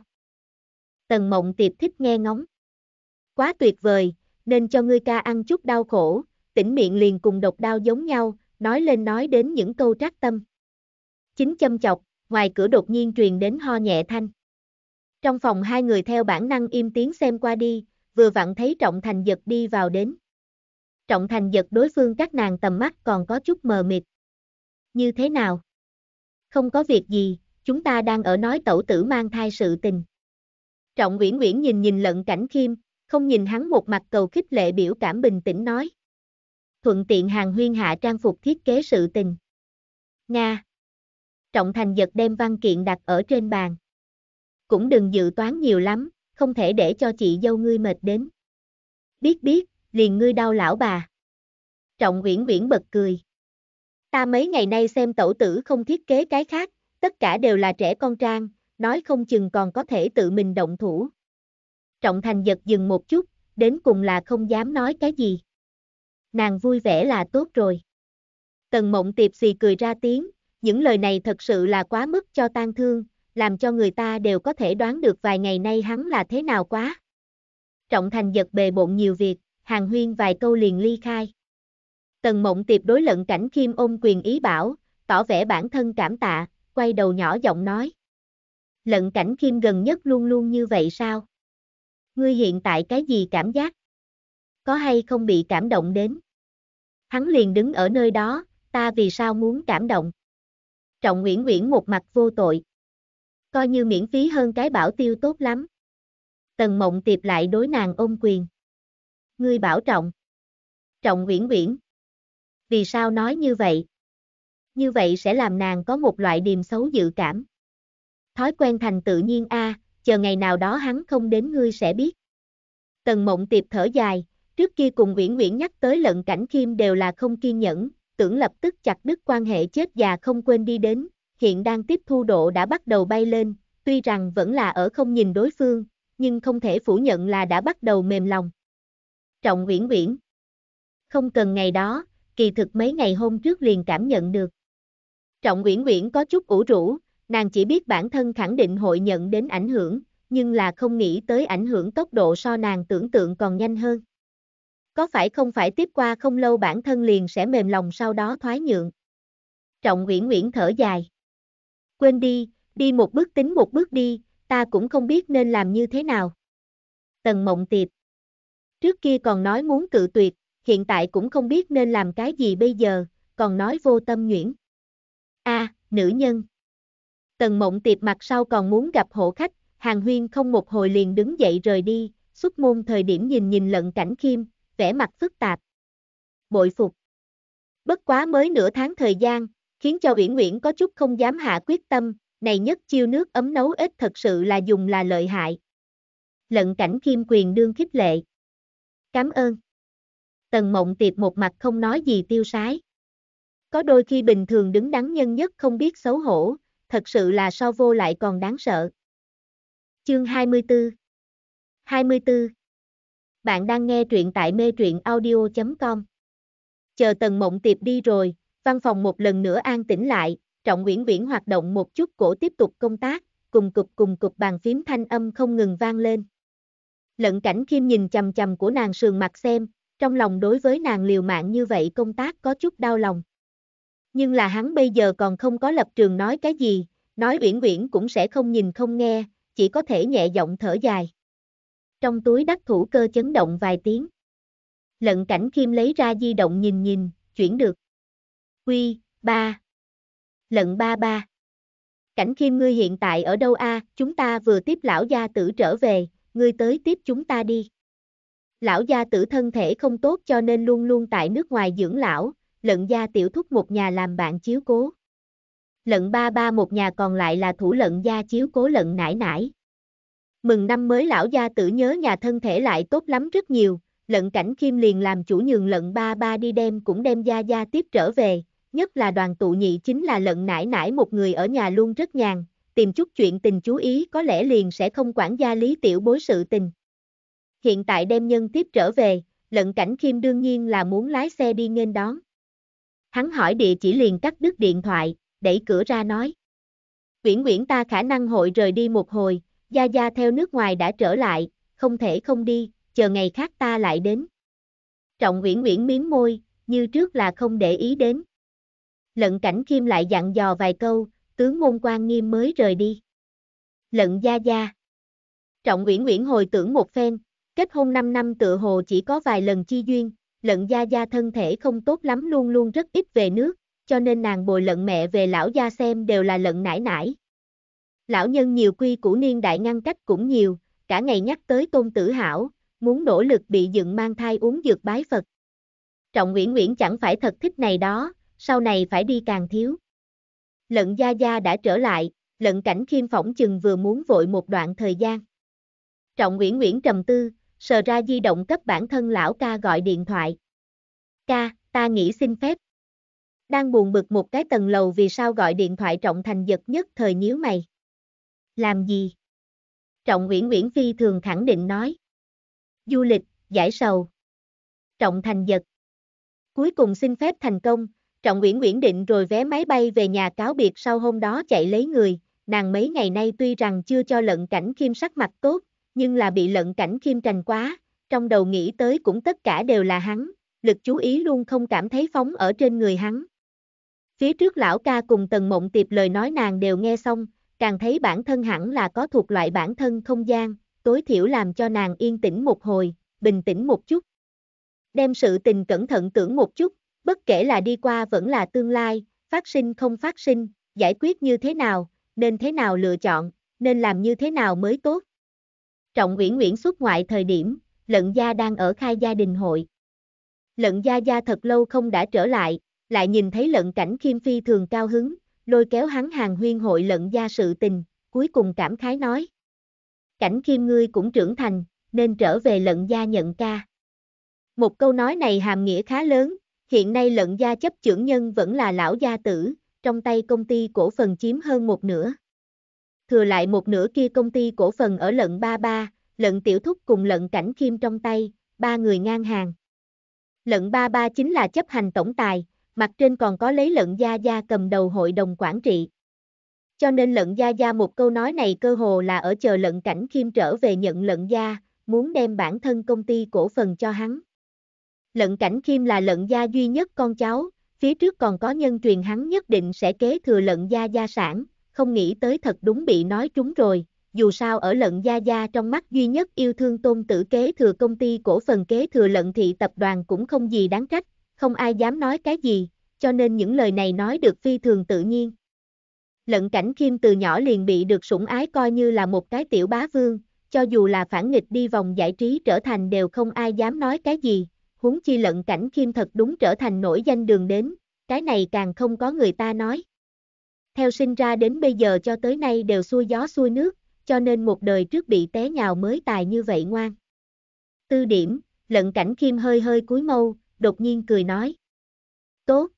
Tần mộng tiệp thích nghe ngóng. Quá tuyệt vời, nên cho ngươi ca ăn chút đau khổ, tỉnh miệng liền cùng độc đau giống nhau, nói lên nói đến những câu trác tâm. Chính châm chọc, ngoài cửa đột nhiên truyền đến ho nhẹ thanh. Trong phòng hai người theo bản năng im tiếng xem qua đi, vừa vặn thấy Trọng Thành giật đi vào đến. Trọng Thành giật đối phương các nàng tầm mắt còn có chút mờ mịt. Như thế nào? Không có việc gì, chúng ta đang ở nói tẩu tử mang thai sự tình. Trọng uyển uyển nhìn nhìn lận cảnh khiêm, không nhìn hắn một mặt cầu khích lệ biểu cảm bình tĩnh nói. Thuận tiện hàng huyên hạ trang phục thiết kế sự tình. Nga. Trọng Thành giật đem văn kiện đặt ở trên bàn cũng đừng dự toán nhiều lắm, không thể để cho chị dâu ngươi mệt đến. Biết biết, liền ngươi đau lão bà. Trọng Uyển Uyển bật cười. Ta mấy ngày nay xem tẩu tử không thiết kế cái khác, tất cả đều là trẻ con trang, nói không chừng còn có thể tự mình động thủ. Trọng Thành giật dừng một chút, đến cùng là không dám nói cái gì. Nàng vui vẻ là tốt rồi. Tần mộng tiệp xì cười ra tiếng, những lời này thật sự là quá mức cho tan thương, làm cho người ta đều có thể đoán được vài ngày nay hắn là thế nào quá. Trọng Thành giật bề bộn nhiều việc, hàng huyên vài câu liền ly khai. Tần mộng tiệp đối lận cảnh Kim ôm quyền ý bảo, tỏ vẻ bản thân cảm tạ, quay đầu nhỏ giọng nói. Lận cảnh Kim gần nhất luôn luôn như vậy sao? Ngươi hiện tại cái gì cảm giác? Có hay không bị cảm động đến? Hắn liền đứng ở nơi đó, ta vì sao muốn cảm động? Trọng Nguyễn Nguyễn một mặt vô tội. Coi như miễn phí hơn cái bảo tiêu tốt lắm. Tần mộng tiệp lại đối nàng ôm quyền. Ngươi bảo trọng. Trọng uyển uyển. Vì sao nói như vậy? Như vậy sẽ làm nàng có một loại điềm xấu dự cảm. Thói quen thành tự nhiên a, à, chờ ngày nào đó hắn không đến ngươi sẽ biết. Tần mộng tiệp thở dài, trước kia cùng uyển uyển nhắc tới lận cảnh kim đều là không kiên nhẫn, tưởng lập tức chặt đứt quan hệ chết già không quên đi đến, hiện đang tiếp thu độ đã bắt đầu bay lên, tuy rằng vẫn là ở không nhìn đối phương, nhưng không thể phủ nhận là đã bắt đầu mềm lòng. Trọng Uyển Uyển Không cần ngày đó, kỳ thực mấy ngày hôm trước liền cảm nhận được. Trọng Uyển Uyển có chút ủ rũ, nàng chỉ biết bản thân khẳng định hội nhận đến ảnh hưởng, nhưng là không nghĩ tới ảnh hưởng tốc độ so nàng tưởng tượng còn nhanh hơn. Có phải không phải tiếp qua không lâu bản thân liền sẽ mềm lòng sau đó thoái nhượng. Trọng Uyển Uyển thở dài quên đi, đi một bước tính một bước đi, ta cũng không biết nên làm như thế nào. Tần mộng tiệp. Trước kia còn nói muốn cự tuyệt, hiện tại cũng không biết nên làm cái gì bây giờ, còn nói vô tâm nhuyễn. a à, nữ nhân. Tần mộng tiệp mặt sau còn muốn gặp hộ khách, hàng huyên không một hồi liền đứng dậy rời đi, xuất môn thời điểm nhìn nhìn lận cảnh khiêm, vẻ mặt phức tạp. Bội phục. Bất quá mới nửa tháng thời gian, khiến cho Uyển Uyển có chút không dám hạ quyết tâm, này nhất chiêu nước ấm nấu ít thật sự là dùng là lợi hại. Lận cảnh kim quyền đương khích lệ. Cảm ơn. Tần mộng tiệp một mặt không nói gì tiêu sái. Có đôi khi bình thường đứng đắn nhân nhất không biết xấu hổ, thật sự là so vô lại còn đáng sợ. Chương 24 24 Bạn đang nghe truyện tại mê truyện audio.com Chờ tần mộng tiệp đi rồi, Văn phòng một lần nữa an tĩnh lại, Trọng Nguyễn Viễn hoạt động một chút cổ tiếp tục công tác, cùng cục cùng cục bàn phím thanh âm không ngừng vang lên. Lận cảnh khiêm nhìn chầm chầm của nàng sườn mặt xem, trong lòng đối với nàng liều mạng như vậy công tác có chút đau lòng. Nhưng là hắn bây giờ còn không có lập trường nói cái gì, nói uyển uyển cũng sẽ không nhìn không nghe, chỉ có thể nhẹ giọng thở dài. Trong túi đắc thủ cơ chấn động vài tiếng. Lận cảnh khiêm lấy ra di động nhìn nhìn, chuyển được. Quy, ba. Lận ba ba. Cảnh khiêm ngươi hiện tại ở đâu a? À? chúng ta vừa tiếp lão gia tử trở về, ngươi tới tiếp chúng ta đi. Lão gia tử thân thể không tốt cho nên luôn luôn tại nước ngoài dưỡng lão, lận gia tiểu thúc một nhà làm bạn chiếu cố. Lận ba ba một nhà còn lại là thủ lận gia chiếu cố lận nải nải. Mừng năm mới lão gia tử nhớ nhà thân thể lại tốt lắm rất nhiều, lận cảnh khiêm liền làm chủ nhường lận ba ba đi đem cũng đem gia gia tiếp trở về, nhất là đoàn tụ nhị chính là lận nải nải một người ở nhà luôn rất nhàn, tìm chút chuyện tình chú ý có lẽ liền sẽ không quản gia lý tiểu bối sự tình. Hiện tại đem nhân tiếp trở về, lận cảnh khiêm đương nhiên là muốn lái xe đi nghênh đón. Hắn hỏi địa chỉ liền cắt đứt điện thoại, đẩy cửa ra nói. Quyển quyển ta khả năng hội rời đi một hồi, Gia Gia theo nước ngoài đã trở lại, không thể không đi, chờ ngày khác ta lại đến. Trọng Uyển Uyển miếng môi, như trước là không để ý đến. Lận cảnh kim lại dặn dò vài câu, tướng môn quan nghiêm mới rời đi. Lận gia gia. Trọng Uyển Uyển hồi tưởng một phen, kết hôn 5 năm tựa hồ chỉ có vài lần chi duyên, lận gia gia thân thể không tốt lắm luôn luôn rất ít về nước, cho nên nàng bồi lận mẹ về lão gia xem đều là lận nải nải. Lão nhân nhiều quy củ niên đại ngăn cách cũng nhiều, cả ngày nhắc tới tôn tử hảo, muốn nỗ lực bị dựng mang thai uống dược bái Phật. Trọng Nguyễn Nguyễn chẳng phải thật thích này đó, sau này phải đi càng thiếu. Lận Gia Gia đã trở lại, lận cảnh khiêm phỏng chừng vừa muốn vội một đoạn thời gian. Trọng Nguyễn Nguyễn trầm tư, sờ ra di động cấp bản thân lão ca gọi điện thoại. Ca, ta nghĩ xin phép. Đang buồn bực một cái tầng lầu vì sao gọi điện thoại Trọng Thành giật nhất thời nhíu mày. Làm gì? Trọng Nguyễn Nguyễn Phi thường khẳng định nói. Du lịch, giải sầu. Trọng Thành giật. Cuối cùng xin phép thành công, Trọng Nguyễn Nguyễn định rồi vé máy bay về nhà cáo biệt sau hôm đó chạy lấy người, nàng mấy ngày nay tuy rằng chưa cho lận cảnh khiêm sắc mặt tốt, nhưng là bị lận cảnh khiêm trành quá, trong đầu nghĩ tới cũng tất cả đều là hắn, lực chú ý luôn không cảm thấy phóng ở trên người hắn. Phía trước lão ca cùng tần mộng tiệp lời nói nàng đều nghe xong, càng thấy bản thân hẳn là có thuộc loại bản thân không gian, tối thiểu làm cho nàng yên tĩnh một hồi, bình tĩnh một chút. Đem sự tình cẩn thận tưởng một chút, Bất kể là đi qua vẫn là tương lai, phát sinh không phát sinh, giải quyết như thế nào, nên thế nào lựa chọn, nên làm như thế nào mới tốt. Trọng Uyển Uyển xuất ngoại thời điểm, Lận Gia đang ở khai gia đình hội. Lận Gia Gia thật lâu không đã trở lại, lại nhìn thấy Lận Cảnh Khiêm phi thường cao hứng, lôi kéo hắn hàng huyên hội Lận Gia sự tình, cuối cùng cảm khái nói. Cảnh Khiêm ngươi cũng trưởng thành, nên trở về Lận Gia nhận ca. Một câu nói này hàm nghĩa khá lớn, Hiện nay lận gia chấp trưởng nhân vẫn là lão gia tử, trong tay công ty cổ phần chiếm hơn một nửa. Thừa lại một nửa kia công ty cổ phần ở lận ba ba, lận tiểu thúc cùng lận cảnh kim trong tay, ba người ngang hàng. Lận ba ba chính là chấp hành tổng tài, mặt trên còn có lấy lận gia gia cầm đầu hội đồng quản trị. Cho nên lận gia gia một câu nói này cơ hồ là ở chờ lận cảnh kim trở về nhận lận gia, muốn đem bản thân công ty cổ phần cho hắn lận cảnh khiêm là lận gia duy nhất con cháu, phía trước còn có nhân truyền hắn nhất định sẽ kế thừa lận gia gia sản, không nghĩ tới thật đúng bị nói trúng rồi, dù sao ở lận gia gia trong mắt duy nhất yêu thương tôn tử kế thừa công ty cổ phần kế thừa lận thị tập đoàn cũng không gì đáng trách, không ai dám nói cái gì, cho nên những lời này nói được phi thường tự nhiên. Lận cảnh khiêm từ nhỏ liền bị được sủng ái coi như là một cái tiểu bá vương, cho dù là phản nghịch đi vòng giải trí trở thành đều không ai dám nói cái gì, huống chi lận cảnh kim thật đúng trở thành nổi danh đường đến, cái này càng không có người ta nói. Theo sinh ra đến bây giờ cho tới nay đều xuôi gió xuôi nước, cho nên một đời trước bị té nhào mới tài như vậy ngoan. Tư điểm, lận cảnh kim hơi hơi cúi mâu, đột nhiên cười nói. Tốt.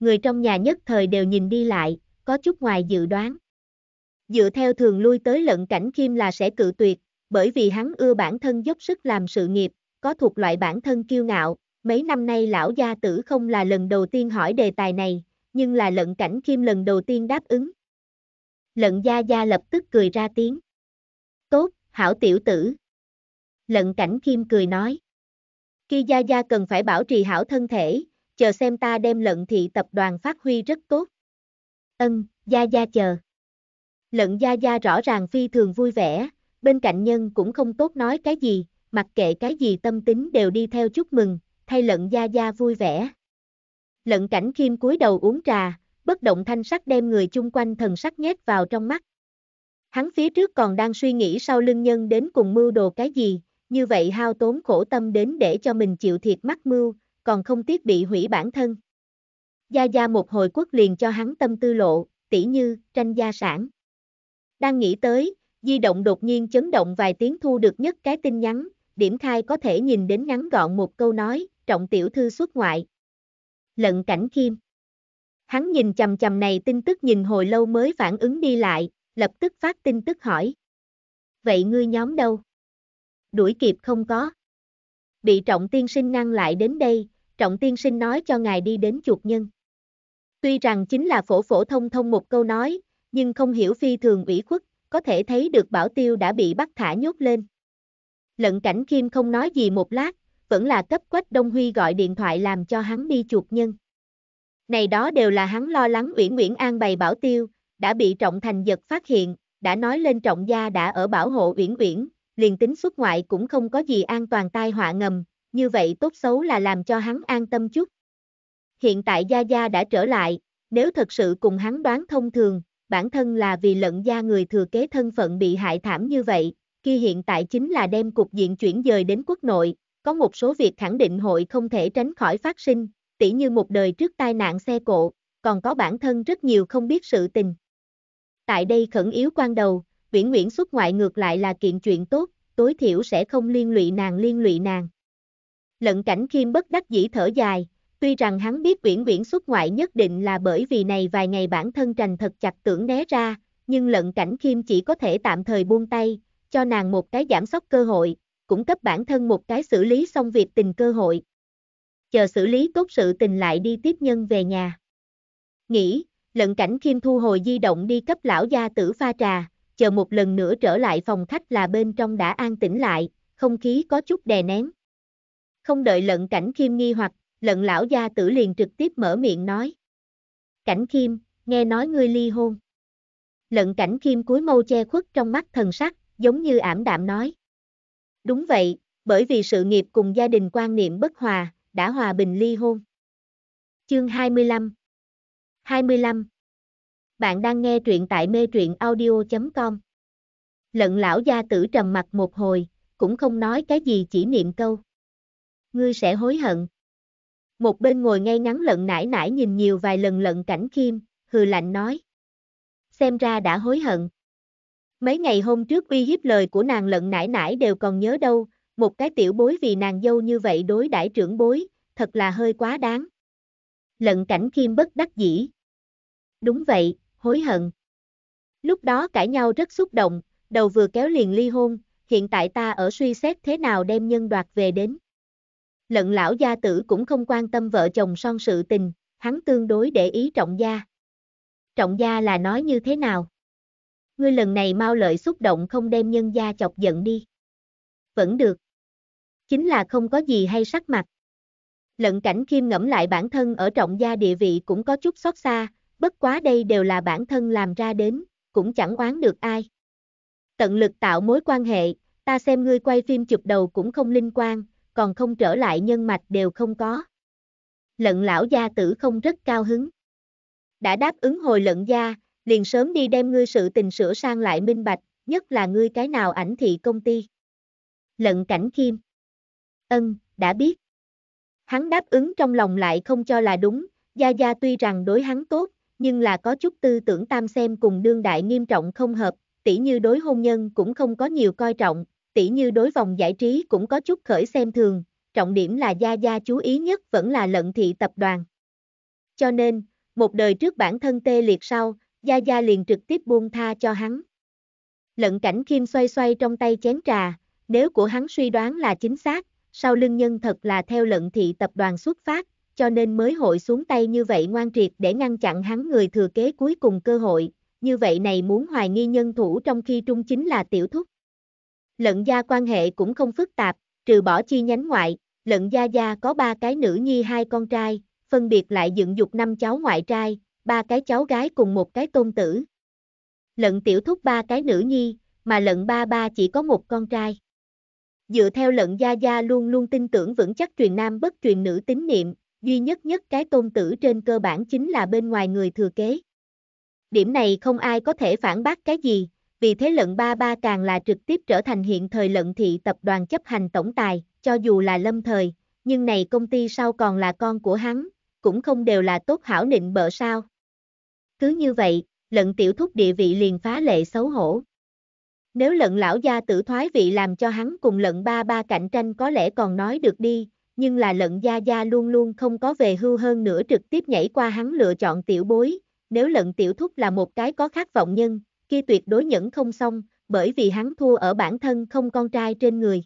Người trong nhà nhất thời đều nhìn đi lại, có chút ngoài dự đoán. Dựa theo thường lui tới lận cảnh kim là sẽ cự tuyệt, bởi vì hắn ưa bản thân dốc sức làm sự nghiệp, có thuộc loại bản thân kiêu ngạo, mấy năm nay lão gia tử không là lần đầu tiên hỏi đề tài này, nhưng là lận cảnh kim lần đầu tiên đáp ứng. Lận gia gia lập tức cười ra tiếng. Tốt, hảo tiểu tử. Lận cảnh kim cười nói. Khi gia gia cần phải bảo trì hảo thân thể, chờ xem ta đem lận thị tập đoàn phát huy rất tốt. Ân, gia gia chờ. Lận gia gia rõ ràng phi thường vui vẻ, bên cạnh nhân cũng không tốt nói cái gì, mặc kệ cái gì tâm tính đều đi theo chúc mừng, thay lận gia gia vui vẻ. Lận cảnh khiêm cúi đầu uống trà, bất động thanh sắc đem người chung quanh thần sắc nhét vào trong mắt. Hắn phía trước còn đang suy nghĩ sau lưng nhân đến cùng mưu đồ cái gì, như vậy hao tốn khổ tâm đến để cho mình chịu thiệt mắc mưu, còn không tiếc bị hủy bản thân. Gia Gia một hồi quốc liền cho hắn tâm tư lộ, tỷ như, tranh gia sản. Đang nghĩ tới, di động đột nhiên chấn động vài tiếng thu được nhất cái tin nhắn, điểm khai có thể nhìn đến ngắn gọn một câu nói, trọng tiểu thư xuất ngoại. Lận cảnh Kim. Hắn nhìn chầm chầm này tin tức nhìn hồi lâu mới phản ứng đi lại, lập tức phát tin tức hỏi. Vậy ngươi nhóm đâu? Đuổi kịp không có. Bị trọng tiên sinh ngăn lại đến đây, trọng tiên sinh nói cho ngài đi đến chuột nhân. Tuy rằng chính là phổ phổ thông thông một câu nói, nhưng không hiểu phi thường ủy khuất, có thể thấy được bảo tiêu đã bị bắt thả nhốt lên. Lận cảnh Kim không nói gì một lát, vẫn là cấp quách Đông Huy gọi điện thoại làm cho hắn đi chuột nhân. Này đó đều là hắn lo lắng Uyển Uyển An bày bảo tiêu, đã bị Trọng Thành giật phát hiện, đã nói lên Trọng Gia đã ở bảo hộ Uyển Uyển, liền tính xuất ngoại cũng không có gì an toàn tai họa ngầm, như vậy tốt xấu là làm cho hắn an tâm chút. Hiện tại Gia Gia đã trở lại, nếu thật sự cùng hắn đoán thông thường, bản thân là vì lận gia người thừa kế thân phận bị hại thảm như vậy, khi hiện tại chính là đem cục diện chuyển dời đến quốc nội, có một số việc khẳng định hội không thể tránh khỏi phát sinh, tỉ như một đời trước tai nạn xe cộ, còn có bản thân rất nhiều không biết sự tình. Tại đây khẩn yếu quan đầu, viễn nguyễn xuất ngoại ngược lại là kiện chuyện tốt, tối thiểu sẽ không liên lụy nàng liên lụy nàng. Lận cảnh khiêm bất đắc dĩ thở dài, tuy rằng hắn biết viễn viễn xuất ngoại nhất định là bởi vì này vài ngày bản thân trành thật chặt tưởng né ra, nhưng lận cảnh khiêm chỉ có thể tạm thời buông tay, cho nàng một cái giảm sốc cơ hội, cũng cấp bản thân một cái xử lý xong việc tình cơ hội. Chờ xử lý tốt sự tình lại đi tiếp nhân về nhà. Nghĩ, lận cảnh khiêm thu hồi di động đi cấp lão gia tử pha trà, chờ một lần nữa trở lại phòng khách là bên trong đã an tĩnh lại, không khí có chút đè nén. Không đợi lận cảnh khiêm nghi hoặc, lận lão gia tử liền trực tiếp mở miệng nói. Cảnh khiêm, nghe nói ngươi ly hôn. Lận cảnh khiêm cúi mâu che khuất trong mắt thần sắc, giống như ảm đạm nói. Đúng vậy, bởi vì sự nghiệp cùng gia đình quan niệm bất hòa, đã hòa bình ly hôn. Chương 25 25 Bạn đang nghe truyện tại mê truyện audio.com Lận lão gia tử trầm mặt một hồi, cũng không nói cái gì chỉ niệm câu. Ngươi sẽ hối hận. Một bên ngồi ngay ngắn lận nải nải nhìn nhiều vài lần lận cảnh khiêm, hừ lạnh nói. Xem ra đã hối hận. Mấy ngày hôm trước uy hiếp lời của nàng lận nải nải đều còn nhớ đâu, một cái tiểu bối vì nàng dâu như vậy đối đãi trưởng bối, thật là hơi quá đáng. Lận cảnh khiêm bất đắc dĩ. Đúng vậy, hối hận. Lúc đó cãi nhau rất xúc động, đầu vừa kéo liền ly hôn, hiện tại ta ở suy xét thế nào đem nhân đoạt về đến. Lận lão gia tử cũng không quan tâm vợ chồng son sự tình, hắn tương đối để ý trọng gia. Trọng gia là nói như thế nào? Ngươi lần này mau lợi xúc động không đem nhân gia chọc giận đi. Vẫn được. Chính là không có gì hay sắc mặt. Lận cảnh khiêm ngẫm lại bản thân ở trọng gia địa vị cũng có chút xót xa, bất quá đây đều là bản thân làm ra đến, cũng chẳng oán được ai. Tận lực tạo mối quan hệ, ta xem ngươi quay phim chụp đầu cũng không linh quan, còn không trở lại nhân mạch đều không có. Lận lão gia tử không rất cao hứng. Đã đáp ứng hồi lận gia, liền sớm đi đem ngươi sự tình sửa sang lại minh bạch, nhất là ngươi cái nào ảnh thị công ty. Lận cảnh kim. Ân, đã biết. Hắn đáp ứng trong lòng lại không cho là đúng, Gia Gia tuy rằng đối hắn tốt, nhưng là có chút tư tưởng tam xem cùng đương đại nghiêm trọng không hợp, tỷ như đối hôn nhân cũng không có nhiều coi trọng, tỷ như đối vòng giải trí cũng có chút khởi xem thường, trọng điểm là Gia Gia chú ý nhất vẫn là lận thị tập đoàn. Cho nên, một đời trước bản thân tê liệt sau, Gia Gia liền trực tiếp buông tha cho hắn. Lận cảnh Kim xoay xoay trong tay chén trà, nếu của hắn suy đoán là chính xác, sau lưng nhân thật là theo lận thị tập đoàn xuất phát, cho nên mới hội xuống tay như vậy ngoan triệt để ngăn chặn hắn người thừa kế cuối cùng cơ hội, như vậy này muốn hoài nghi nhân thủ trong khi trung chính là tiểu thúc. Lận gia quan hệ cũng không phức tạp, trừ bỏ chi nhánh ngoại, lận gia gia có ba cái nữ nhi hai con trai, phân biệt lại dựng dục năm cháu ngoại trai, ba cái cháu gái cùng một cái tôn tử. Lận tiểu thúc ba cái nữ nhi, mà lận ba ba chỉ có một con trai. Dựa theo lận gia gia luôn luôn tin tưởng vững chắc truyền nam bất truyền nữ tín niệm, duy nhất nhất cái tôn tử trên cơ bản chính là bên ngoài người thừa kế. Điểm này không ai có thể phản bác cái gì, vì thế lận ba ba càng là trực tiếp trở thành hiện thời lận thị tập đoàn chấp hành tổng tài, cho dù là lâm thời, nhưng này công ty sau còn là con của hắn, cũng không đều là tốt hảo nịnh bợ sao cứ như vậy, lận tiểu thúc địa vị liền phá lệ xấu hổ. Nếu lận lão gia tử thoái vị làm cho hắn cùng lận ba ba cạnh tranh có lẽ còn nói được đi, nhưng là lận gia gia luôn luôn không có về hưu hơn nữa trực tiếp nhảy qua hắn lựa chọn tiểu bối, nếu lận tiểu thúc là một cái có khát vọng nhân, kia tuyệt đối nhẫn không xong, bởi vì hắn thua ở bản thân không con trai trên người.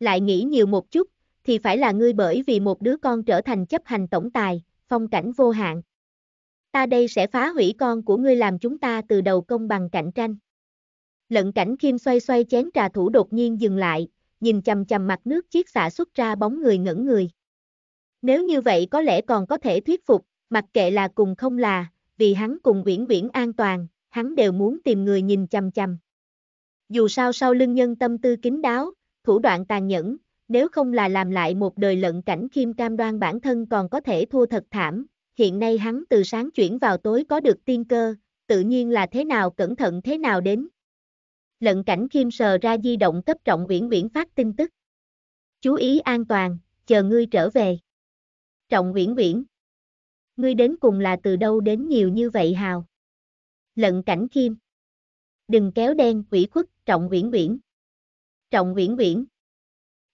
Lại nghĩ nhiều một chút, thì phải là ngươi bởi vì một đứa con trở thành chấp hành tổng tài, phong cảnh vô hạn ta đây sẽ phá hủy con của ngươi làm chúng ta từ đầu công bằng cạnh tranh. Lận cảnh khiêm xoay xoay chén trà thủ đột nhiên dừng lại, nhìn chầm chầm mặt nước chiếc xạ xuất ra bóng người ngẩn người. Nếu như vậy có lẽ còn có thể thuyết phục, mặc kệ là cùng không là, vì hắn cùng Uyển Uyển an toàn, hắn đều muốn tìm người nhìn chầm chầm. Dù sao sau lưng nhân tâm tư kín đáo, thủ đoạn tàn nhẫn, nếu không là làm lại một đời lận cảnh kim cam đoan bản thân còn có thể thua thật thảm, hiện nay hắn từ sáng chuyển vào tối có được tiên cơ, tự nhiên là thế nào cẩn thận thế nào đến. Lận cảnh khiêm sờ ra di động cấp trọng uyển uyển phát tin tức. Chú ý an toàn, chờ ngươi trở về. Trọng uyển uyển. Ngươi đến cùng là từ đâu đến nhiều như vậy hào. Lận cảnh khiêm. Đừng kéo đen quỷ khuất trọng uyển uyển. Trọng uyển uyển.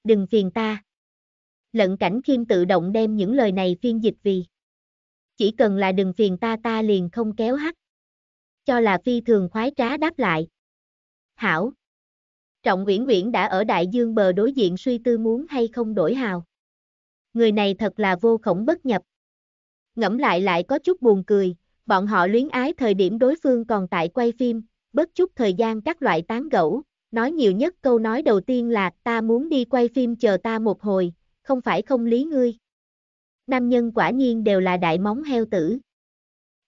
Đừng phiền ta. Lận cảnh khiêm tự động đem những lời này phiên dịch vì chỉ cần là đừng phiền ta ta liền không kéo hắt. Cho là phi thường khoái trá đáp lại. Hảo. Trọng Uyển Uyển đã ở đại dương bờ đối diện suy tư muốn hay không đổi hào. Người này thật là vô khổng bất nhập. Ngẫm lại lại có chút buồn cười, bọn họ luyến ái thời điểm đối phương còn tại quay phim, bất chút thời gian các loại tán gẫu, nói nhiều nhất câu nói đầu tiên là ta muốn đi quay phim chờ ta một hồi, không phải không lý ngươi nam nhân quả nhiên đều là đại móng heo tử.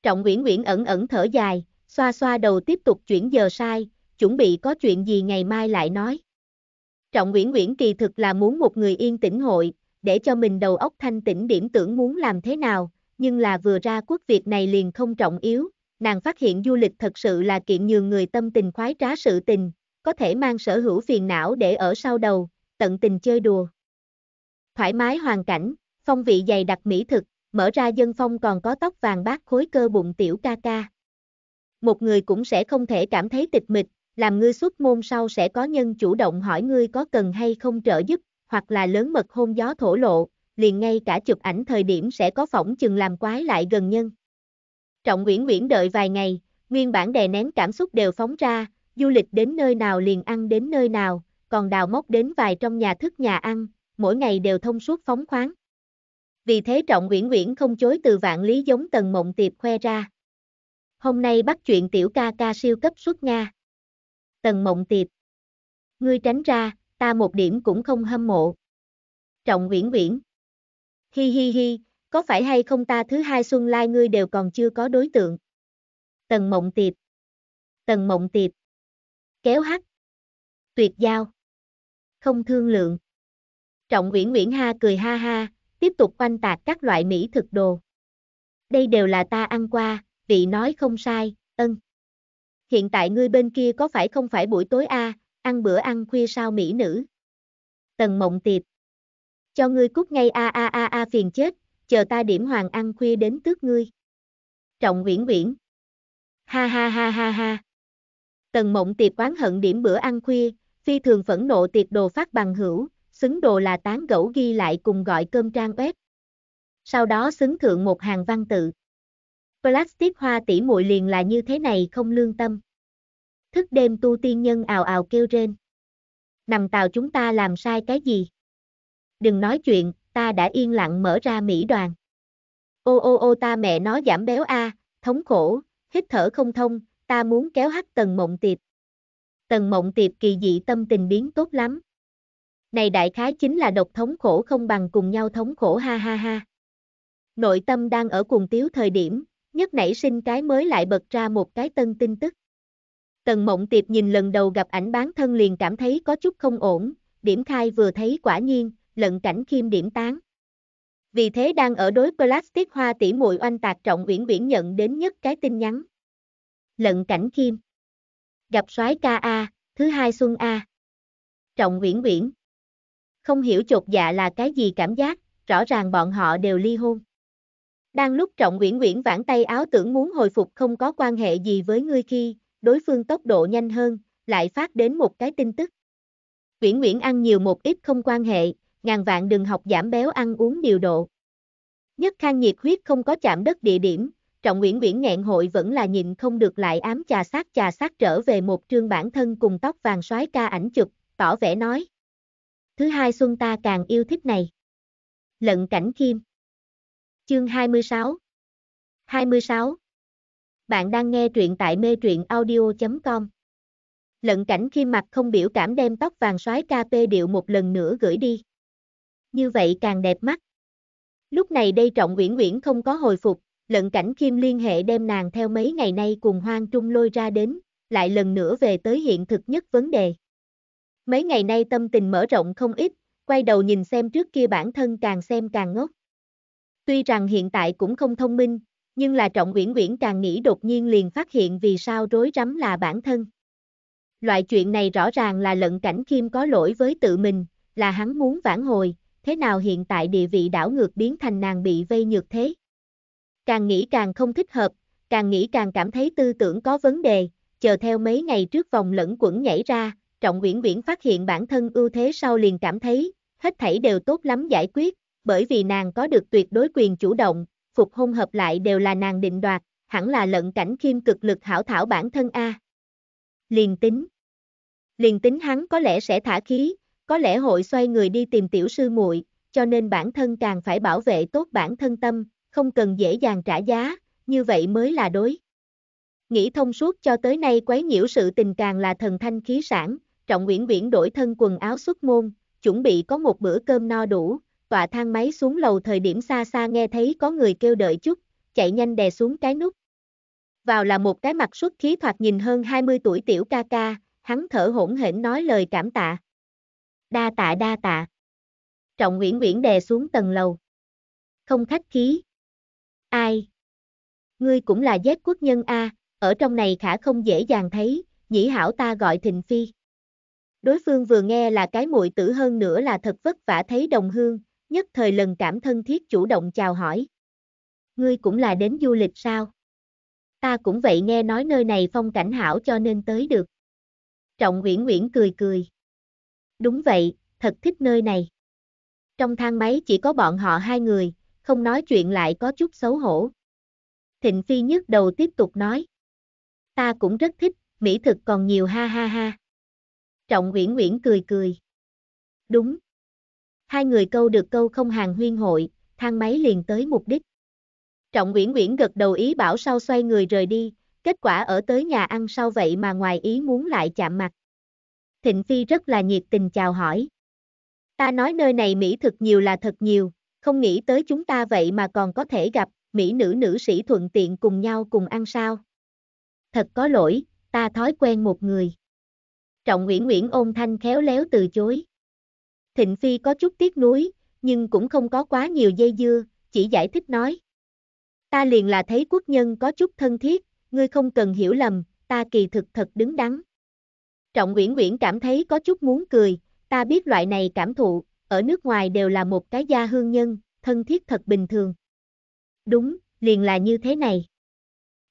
Trọng Uyển Uyển ẩn ẩn thở dài, xoa xoa đầu tiếp tục chuyển giờ sai, chuẩn bị có chuyện gì ngày mai lại nói. Trọng Uyển Uyển kỳ thực là muốn một người yên tĩnh hội, để cho mình đầu óc thanh tĩnh điểm tưởng muốn làm thế nào, nhưng là vừa ra quốc việc này liền không trọng yếu, nàng phát hiện du lịch thật sự là kiện nhường người tâm tình khoái trá sự tình, có thể mang sở hữu phiền não để ở sau đầu, tận tình chơi đùa. Thoải mái hoàn cảnh, phong vị dày đặc mỹ thực, mở ra dân phong còn có tóc vàng bát khối cơ bụng tiểu ca ca. Một người cũng sẽ không thể cảm thấy tịch mịch, làm ngươi xuất môn sau sẽ có nhân chủ động hỏi ngươi có cần hay không trợ giúp, hoặc là lớn mật hôn gió thổ lộ, liền ngay cả chụp ảnh thời điểm sẽ có phỏng chừng làm quái lại gần nhân. Trọng Nguyễn Nguyễn đợi vài ngày, nguyên bản đè nén cảm xúc đều phóng ra, du lịch đến nơi nào liền ăn đến nơi nào, còn đào móc đến vài trong nhà thức nhà ăn, mỗi ngày đều thông suốt phóng khoáng vì thế Trọng Uyển Uyển không chối từ vạn lý giống Tần Mộng Tiệp khoe ra. Hôm nay bắt chuyện tiểu ca ca siêu cấp xuất Nga. Tần Mộng Tiệp. Ngươi tránh ra, ta một điểm cũng không hâm mộ. Trọng Uyển Uyển. Hi hi hi, có phải hay không ta thứ hai xuân lai ngươi đều còn chưa có đối tượng. Tần Mộng Tiệp. Tần Mộng Tiệp. Kéo hắt. Tuyệt giao. Không thương lượng. Trọng Uyển Uyển ha cười ha ha, tiếp tục oanh tạc các loại mỹ thực đồ. Đây đều là ta ăn qua, vị nói không sai, ân. Hiện tại ngươi bên kia có phải không phải buổi tối a, à, ăn bữa ăn khuya sao mỹ nữ? Tần mộng tiệp. Cho ngươi cút ngay a a a a phiền chết, chờ ta điểm hoàng ăn khuya đến tước ngươi. Trọng Nguyễn Nguyễn. Ha ha ha ha ha. Tần mộng tiệp oán hận điểm bữa ăn khuya, phi thường phẫn nộ tiệp đồ phát bằng hữu, xứng đồ là tán gẫu ghi lại cùng gọi cơm trang web. Sau đó xứng thượng một hàng văn tự. Plastic hoa tỉ muội liền là như thế này không lương tâm. Thức đêm tu tiên nhân ào ào kêu rên. Nằm tàu chúng ta làm sai cái gì? Đừng nói chuyện, ta đã yên lặng mở ra mỹ đoàn. Ô ô ô ta mẹ nó giảm béo a, thống khổ, hít thở không thông, ta muốn kéo hắt tầng mộng tiệp. Tầng mộng tiệp kỳ dị tâm tình biến tốt lắm, này đại khái chính là độc thống khổ không bằng cùng nhau thống khổ ha ha ha. Nội tâm đang ở cùng tiếu thời điểm, nhất nảy sinh cái mới lại bật ra một cái tân tin tức. Tần mộng tiệp nhìn lần đầu gặp ảnh bán thân liền cảm thấy có chút không ổn, điểm khai vừa thấy quả nhiên, lận cảnh khiêm điểm tán. Vì thế đang ở đối plastic hoa tỉ muội oanh tạc trọng uyển uyển nhận đến nhất cái tin nhắn. Lận cảnh khiêm. Gặp soái ca A, thứ hai xuân A. Trọng uyển uyển. Không hiểu chột dạ là cái gì cảm giác, rõ ràng bọn họ đều ly hôn. Đang lúc Trọng Uyển Uyển vãn tay áo tưởng muốn hồi phục không có quan hệ gì với ngươi khi, đối phương tốc độ nhanh hơn, lại phát đến một cái tin tức. Uyển Uyển ăn nhiều một ít không quan hệ, ngàn vạn đừng học giảm béo ăn uống điều độ. Nhất Khang nhiệt huyết không có chạm đất địa điểm, Trọng Uyển Uyển nghẹn hội vẫn là nhịn không được lại ám trà sát trà sát trở về một trương bản thân cùng tóc vàng soái ca ảnh chụp, tỏ vẻ nói thứ hai xuân ta càng yêu thích này. Lận cảnh kim Chương 26 26 Bạn đang nghe truyện tại mê truyện audio.com Lận cảnh khi mặt không biểu cảm đem tóc vàng xoái KP điệu một lần nữa gửi đi. Như vậy càng đẹp mắt. Lúc này đây trọng Nguyễn Nguyễn không có hồi phục, lận cảnh Kim liên hệ đem nàng theo mấy ngày nay cùng Hoang Trung lôi ra đến, lại lần nữa về tới hiện thực nhất vấn đề. Mấy ngày nay tâm tình mở rộng không ít, quay đầu nhìn xem trước kia bản thân càng xem càng ngốc. Tuy rằng hiện tại cũng không thông minh, nhưng là trọng uyển uyển càng nghĩ đột nhiên liền phát hiện vì sao rối rắm là bản thân. Loại chuyện này rõ ràng là lận cảnh khiêm có lỗi với tự mình, là hắn muốn vãn hồi, thế nào hiện tại địa vị đảo ngược biến thành nàng bị vây nhược thế. Càng nghĩ càng không thích hợp, càng nghĩ càng cảm thấy tư tưởng có vấn đề, chờ theo mấy ngày trước vòng lẫn quẩn nhảy ra, Trọng Uyển Uyển phát hiện bản thân ưu thế sau liền cảm thấy, hết thảy đều tốt lắm giải quyết, bởi vì nàng có được tuyệt đối quyền chủ động, phục hôn hợp lại đều là nàng định đoạt, hẳn là lận cảnh khiêm cực lực hảo thảo bản thân a. À. Liền tính. Liền tính hắn có lẽ sẽ thả khí, có lẽ hội xoay người đi tìm tiểu sư muội, cho nên bản thân càng phải bảo vệ tốt bản thân tâm, không cần dễ dàng trả giá, như vậy mới là đối. Nghĩ thông suốt cho tới nay quấy nhiễu sự tình càng là thần thanh khí sản, Trọng Uyển Uyển đổi thân quần áo xuất môn, chuẩn bị có một bữa cơm no đủ, tọa thang máy xuống lầu thời điểm xa xa nghe thấy có người kêu đợi chút, chạy nhanh đè xuống cái nút. Vào là một cái mặt xuất khí thoạt nhìn hơn 20 tuổi tiểu ca ca, hắn thở hổn hển nói lời cảm tạ. Đa tạ đa tạ. Trọng Uyển Uyển đè xuống tầng lầu. Không khách khí. Ai? Ngươi cũng là giác quốc nhân A, ở trong này khả không dễ dàng thấy, nhĩ hảo ta gọi thịnh phi. Đối phương vừa nghe là cái muội tử hơn nữa là thật vất vả thấy đồng hương, nhất thời lần cảm thân thiết chủ động chào hỏi. Ngươi cũng là đến du lịch sao? Ta cũng vậy nghe nói nơi này phong cảnh hảo cho nên tới được. Trọng Nguyễn Nguyễn cười cười. Đúng vậy, thật thích nơi này. Trong thang máy chỉ có bọn họ hai người, không nói chuyện lại có chút xấu hổ. Thịnh Phi nhất đầu tiếp tục nói. Ta cũng rất thích, mỹ thực còn nhiều ha ha ha. Trọng Uyển Uyển cười cười. Đúng. Hai người câu được câu không hàng huyên hội, thang máy liền tới mục đích. Trọng Uyển Uyển gật đầu ý bảo sau xoay người rời đi, kết quả ở tới nhà ăn sau vậy mà ngoài ý muốn lại chạm mặt. Thịnh Phi rất là nhiệt tình chào hỏi. Ta nói nơi này Mỹ thực nhiều là thật nhiều, không nghĩ tới chúng ta vậy mà còn có thể gặp, Mỹ nữ nữ sĩ thuận tiện cùng nhau cùng ăn sao. Thật có lỗi, ta thói quen một người. Trọng Nguyễn Nguyễn ôn thanh khéo léo từ chối. Thịnh Phi có chút tiếc nuối, nhưng cũng không có quá nhiều dây dưa, chỉ giải thích nói. Ta liền là thấy quốc nhân có chút thân thiết, ngươi không cần hiểu lầm, ta kỳ thực thật đứng đắn. Trọng Nguyễn Nguyễn cảm thấy có chút muốn cười, ta biết loại này cảm thụ, ở nước ngoài đều là một cái gia hương nhân, thân thiết thật bình thường. Đúng, liền là như thế này.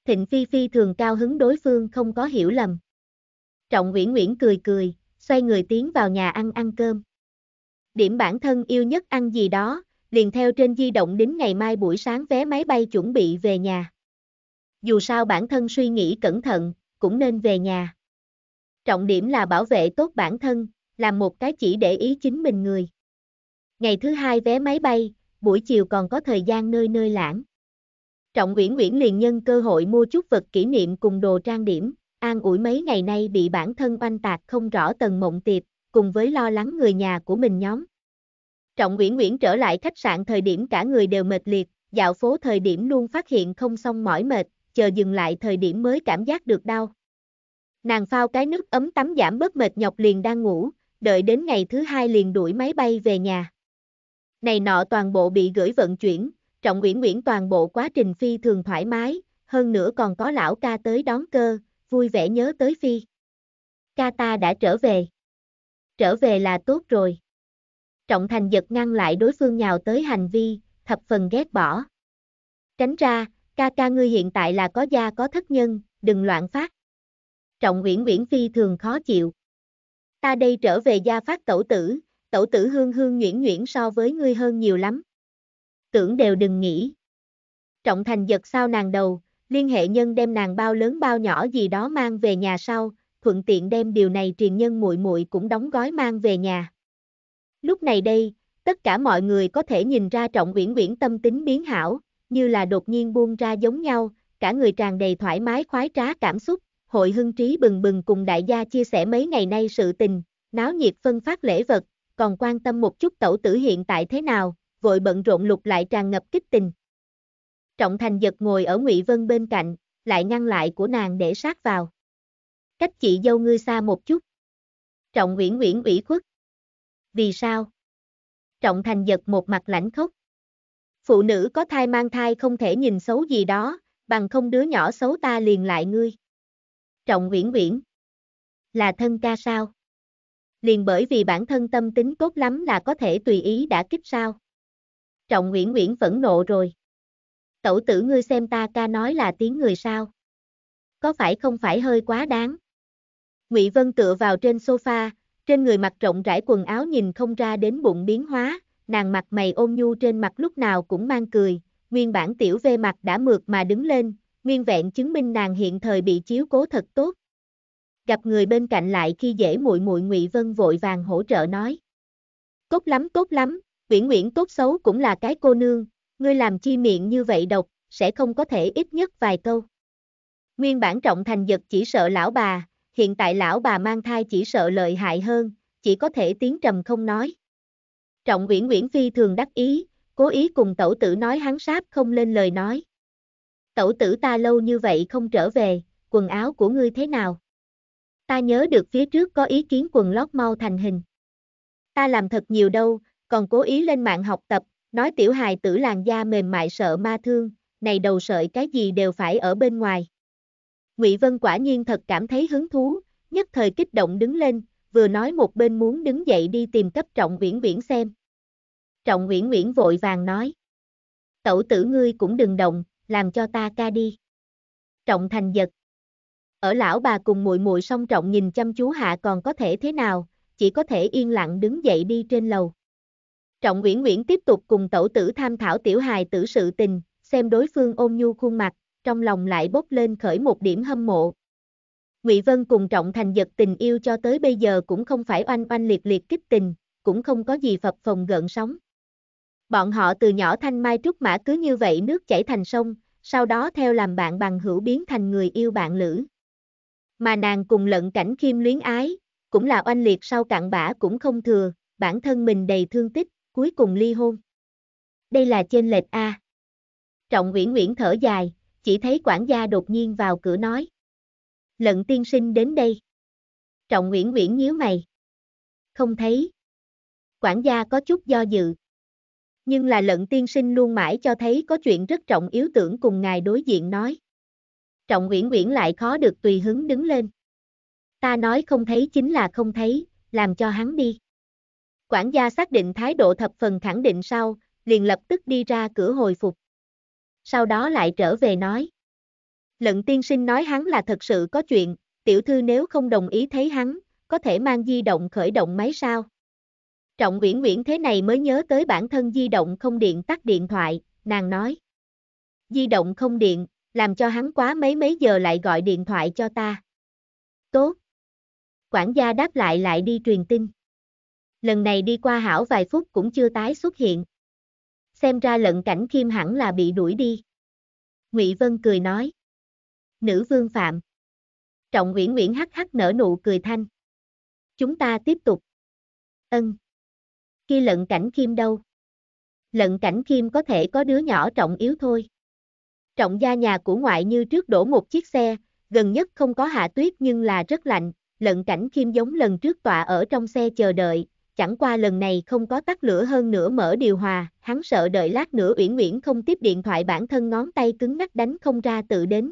Thịnh Phi Phi thường cao hứng đối phương không có hiểu lầm. Trọng Uyển Uyển cười cười, xoay người tiến vào nhà ăn ăn cơm. Điểm bản thân yêu nhất ăn gì đó, liền theo trên di động đến ngày mai buổi sáng vé máy bay chuẩn bị về nhà. Dù sao bản thân suy nghĩ cẩn thận, cũng nên về nhà. Trọng điểm là bảo vệ tốt bản thân, làm một cái chỉ để ý chính mình người. Ngày thứ hai vé máy bay, buổi chiều còn có thời gian nơi nơi lãng. Trọng Uyển Uyển liền nhân cơ hội mua chút vật kỷ niệm cùng đồ trang điểm, an ủi mấy ngày nay bị bản thân oanh tạc không rõ tần mộng tiệp, cùng với lo lắng người nhà của mình nhóm. Trọng Nguyễn Nguyễn trở lại khách sạn thời điểm cả người đều mệt liệt, dạo phố thời điểm luôn phát hiện không xong mỏi mệt, chờ dừng lại thời điểm mới cảm giác được đau. Nàng phao cái nước ấm tắm giảm bớt mệt nhọc liền đang ngủ, đợi đến ngày thứ hai liền đuổi máy bay về nhà. Này nọ toàn bộ bị gửi vận chuyển, Trọng Nguyễn Nguyễn toàn bộ quá trình phi thường thoải mái, hơn nữa còn có lão ca tới đón cơ, vui vẻ nhớ tới Phi. Ca ta đã trở về. Trở về là tốt rồi. Trọng Thành giật ngăn lại đối phương nhào tới hành vi, thập phần ghét bỏ. Tránh ra, ca ca ngươi hiện tại là có gia có thất nhân, đừng loạn phát. Trọng Nguyễn Nguyễn Phi thường khó chịu. Ta đây trở về gia phát tẩu tử, tẩu tử hương hương nhuyễn nhuyễn so với ngươi hơn nhiều lắm. Tưởng đều đừng nghĩ. Trọng Thành giật sao nàng đầu, liên hệ nhân đem nàng bao lớn bao nhỏ gì đó mang về nhà sau, thuận tiện đem điều này truyền nhân muội muội cũng đóng gói mang về nhà. Lúc này đây, tất cả mọi người có thể nhìn ra Trọng Uyển Uyển tâm tính biến hảo, như là đột nhiên buông ra giống nhau, cả người tràn đầy thoải mái khoái trá cảm xúc, hội hưng trí bừng bừng cùng đại gia chia sẻ mấy ngày nay sự tình, náo nhiệt phân phát lễ vật, còn quan tâm một chút tẩu tử hiện tại thế nào, vội bận rộn lục lại tràn ngập kích tình. Trọng Thành giật ngồi ở Ngụy Vân bên cạnh, lại ngăn lại của nàng để sát vào. Cách chị dâu ngươi xa một chút. Trọng Nguyễn Nguyễn ủy khuất. Vì sao? Trọng Thành giật một mặt lãnh khốc. Phụ nữ có thai mang thai không thể nhìn xấu gì đó, bằng không đứa nhỏ xấu ta liền lại ngươi. Trọng Nguyễn Nguyễn. Là thân ca sao? Liền bởi vì bản thân tâm tính tốt lắm là có thể tùy ý đã kích sao? Trọng Nguyễn Nguyễn phẫn nộ rồi. Tẩu tử ngươi xem ta ca nói là tiếng người sao? Có phải không phải hơi quá đáng? Ngụy Vân tựa vào trên sofa, trên người mặc rộng rãi quần áo nhìn không ra đến bụng biến hóa, nàng mặt mày ôn nhu trên mặt lúc nào cũng mang cười, nguyên bản tiểu về mặt đã mượt mà đứng lên, nguyên vẹn chứng minh nàng hiện thời bị chiếu cố thật tốt. Gặp người bên cạnh lại khi dễ muội muội Ngụy Vân vội vàng hỗ trợ nói. Tốt lắm tốt lắm, Nguyễn Nguyễn tốt xấu cũng là cái cô nương, ngươi làm chi miệng như vậy độc, sẽ không có thể ít nhất vài câu. Nguyên bản trọng thành giật chỉ sợ lão bà, hiện tại lão bà mang thai chỉ sợ lợi hại hơn, chỉ có thể tiếng trầm không nói. Trọng Uyển Uyển Phi thường đắc ý, cố ý cùng tẩu tử nói hắn sáp không lên lời nói. Tẩu tử ta lâu như vậy không trở về, quần áo của ngươi thế nào? Ta nhớ được phía trước có ý kiến quần lót mau thành hình. Ta làm thật nhiều đâu, còn cố ý lên mạng học tập, Nói tiểu hài tử làn da mềm mại sợ ma thương, này đầu sợi cái gì đều phải ở bên ngoài. Ngụy Vân quả nhiên thật cảm thấy hứng thú, nhất thời kích động đứng lên, vừa nói một bên muốn đứng dậy đi tìm cấp Trọng Uyển Uyển xem. Trọng Uyển Uyển vội vàng nói: "Tẩu tử ngươi cũng đừng động, làm cho ta ca đi." Trọng Thành giật. Ở lão bà cùng muội muội song trọng nhìn chăm chú hạ còn có thể thế nào, chỉ có thể yên lặng đứng dậy đi trên lầu. Trọng Uyển Uyển tiếp tục cùng tẩu tử tham thảo tiểu hài tử sự tình, xem đối phương ôm nhu khuôn mặt, trong lòng lại bốc lên khởi một điểm hâm mộ. Ngụy Vân cùng Trọng Thành giật tình yêu cho tới bây giờ cũng không phải oanh oanh liệt liệt kích tình, cũng không có gì phập phồng gợn sóng. Bọn họ từ nhỏ thanh mai trúc mã cứ như vậy nước chảy thành sông, sau đó theo làm bạn bằng hữu biến thành người yêu bạn lữ. Mà nàng cùng lận cảnh khiêm luyến ái, cũng là oanh liệt sau cạn bã cũng không thừa, bản thân mình đầy thương tích, cuối cùng ly hôn. Đây là trên lệch A. Trọng Nguyễn Nguyễn thở dài, chỉ thấy quản gia đột nhiên vào cửa nói. Lận tiên sinh đến đây. Trọng Nguyễn Nguyễn nhíu mày. Không thấy. Quản gia có chút do dự. Nhưng là lận tiên sinh luôn mãi cho thấy có chuyện rất trọng yếu tưởng cùng ngài đối diện nói. Trọng Nguyễn Nguyễn lại khó được tùy hứng đứng lên. Ta nói không thấy chính là không thấy, làm cho hắn đi. Quản gia xác định thái độ thập phần khẳng định sau, liền lập tức đi ra cửa hồi phục. Sau đó lại trở về nói. Lận tiên sinh nói hắn là thật sự có chuyện, tiểu thư nếu không đồng ý thấy hắn, có thể mang di động khởi động máy sao? Trọng Uyển Uyển thế này mới nhớ tới bản thân di động không điện tắt điện thoại, nàng nói. Di động không điện, làm cho hắn quá mấy mấy giờ lại gọi điện thoại cho ta. Tốt. Quản gia đáp lại lại đi truyền tin lần này đi qua hảo vài phút cũng chưa tái xuất hiện. Xem ra lận cảnh khiêm hẳn là bị đuổi đi. Ngụy Vân cười nói. Nữ vương phạm. Trọng Nguyễn Nguyễn hắc hắc nở nụ cười thanh. Chúng ta tiếp tục. Ân. Khi lận cảnh khiêm đâu? Lận cảnh khiêm có thể có đứa nhỏ trọng yếu thôi. Trọng gia nhà của ngoại như trước đổ một chiếc xe, gần nhất không có hạ tuyết nhưng là rất lạnh, lận cảnh khiêm giống lần trước tọa ở trong xe chờ đợi, chẳng qua lần này không có tắt lửa hơn nữa mở điều hòa, hắn sợ đợi lát nữa Uyển Uyển không tiếp điện thoại bản thân ngón tay cứng ngắc đánh không ra tự đến.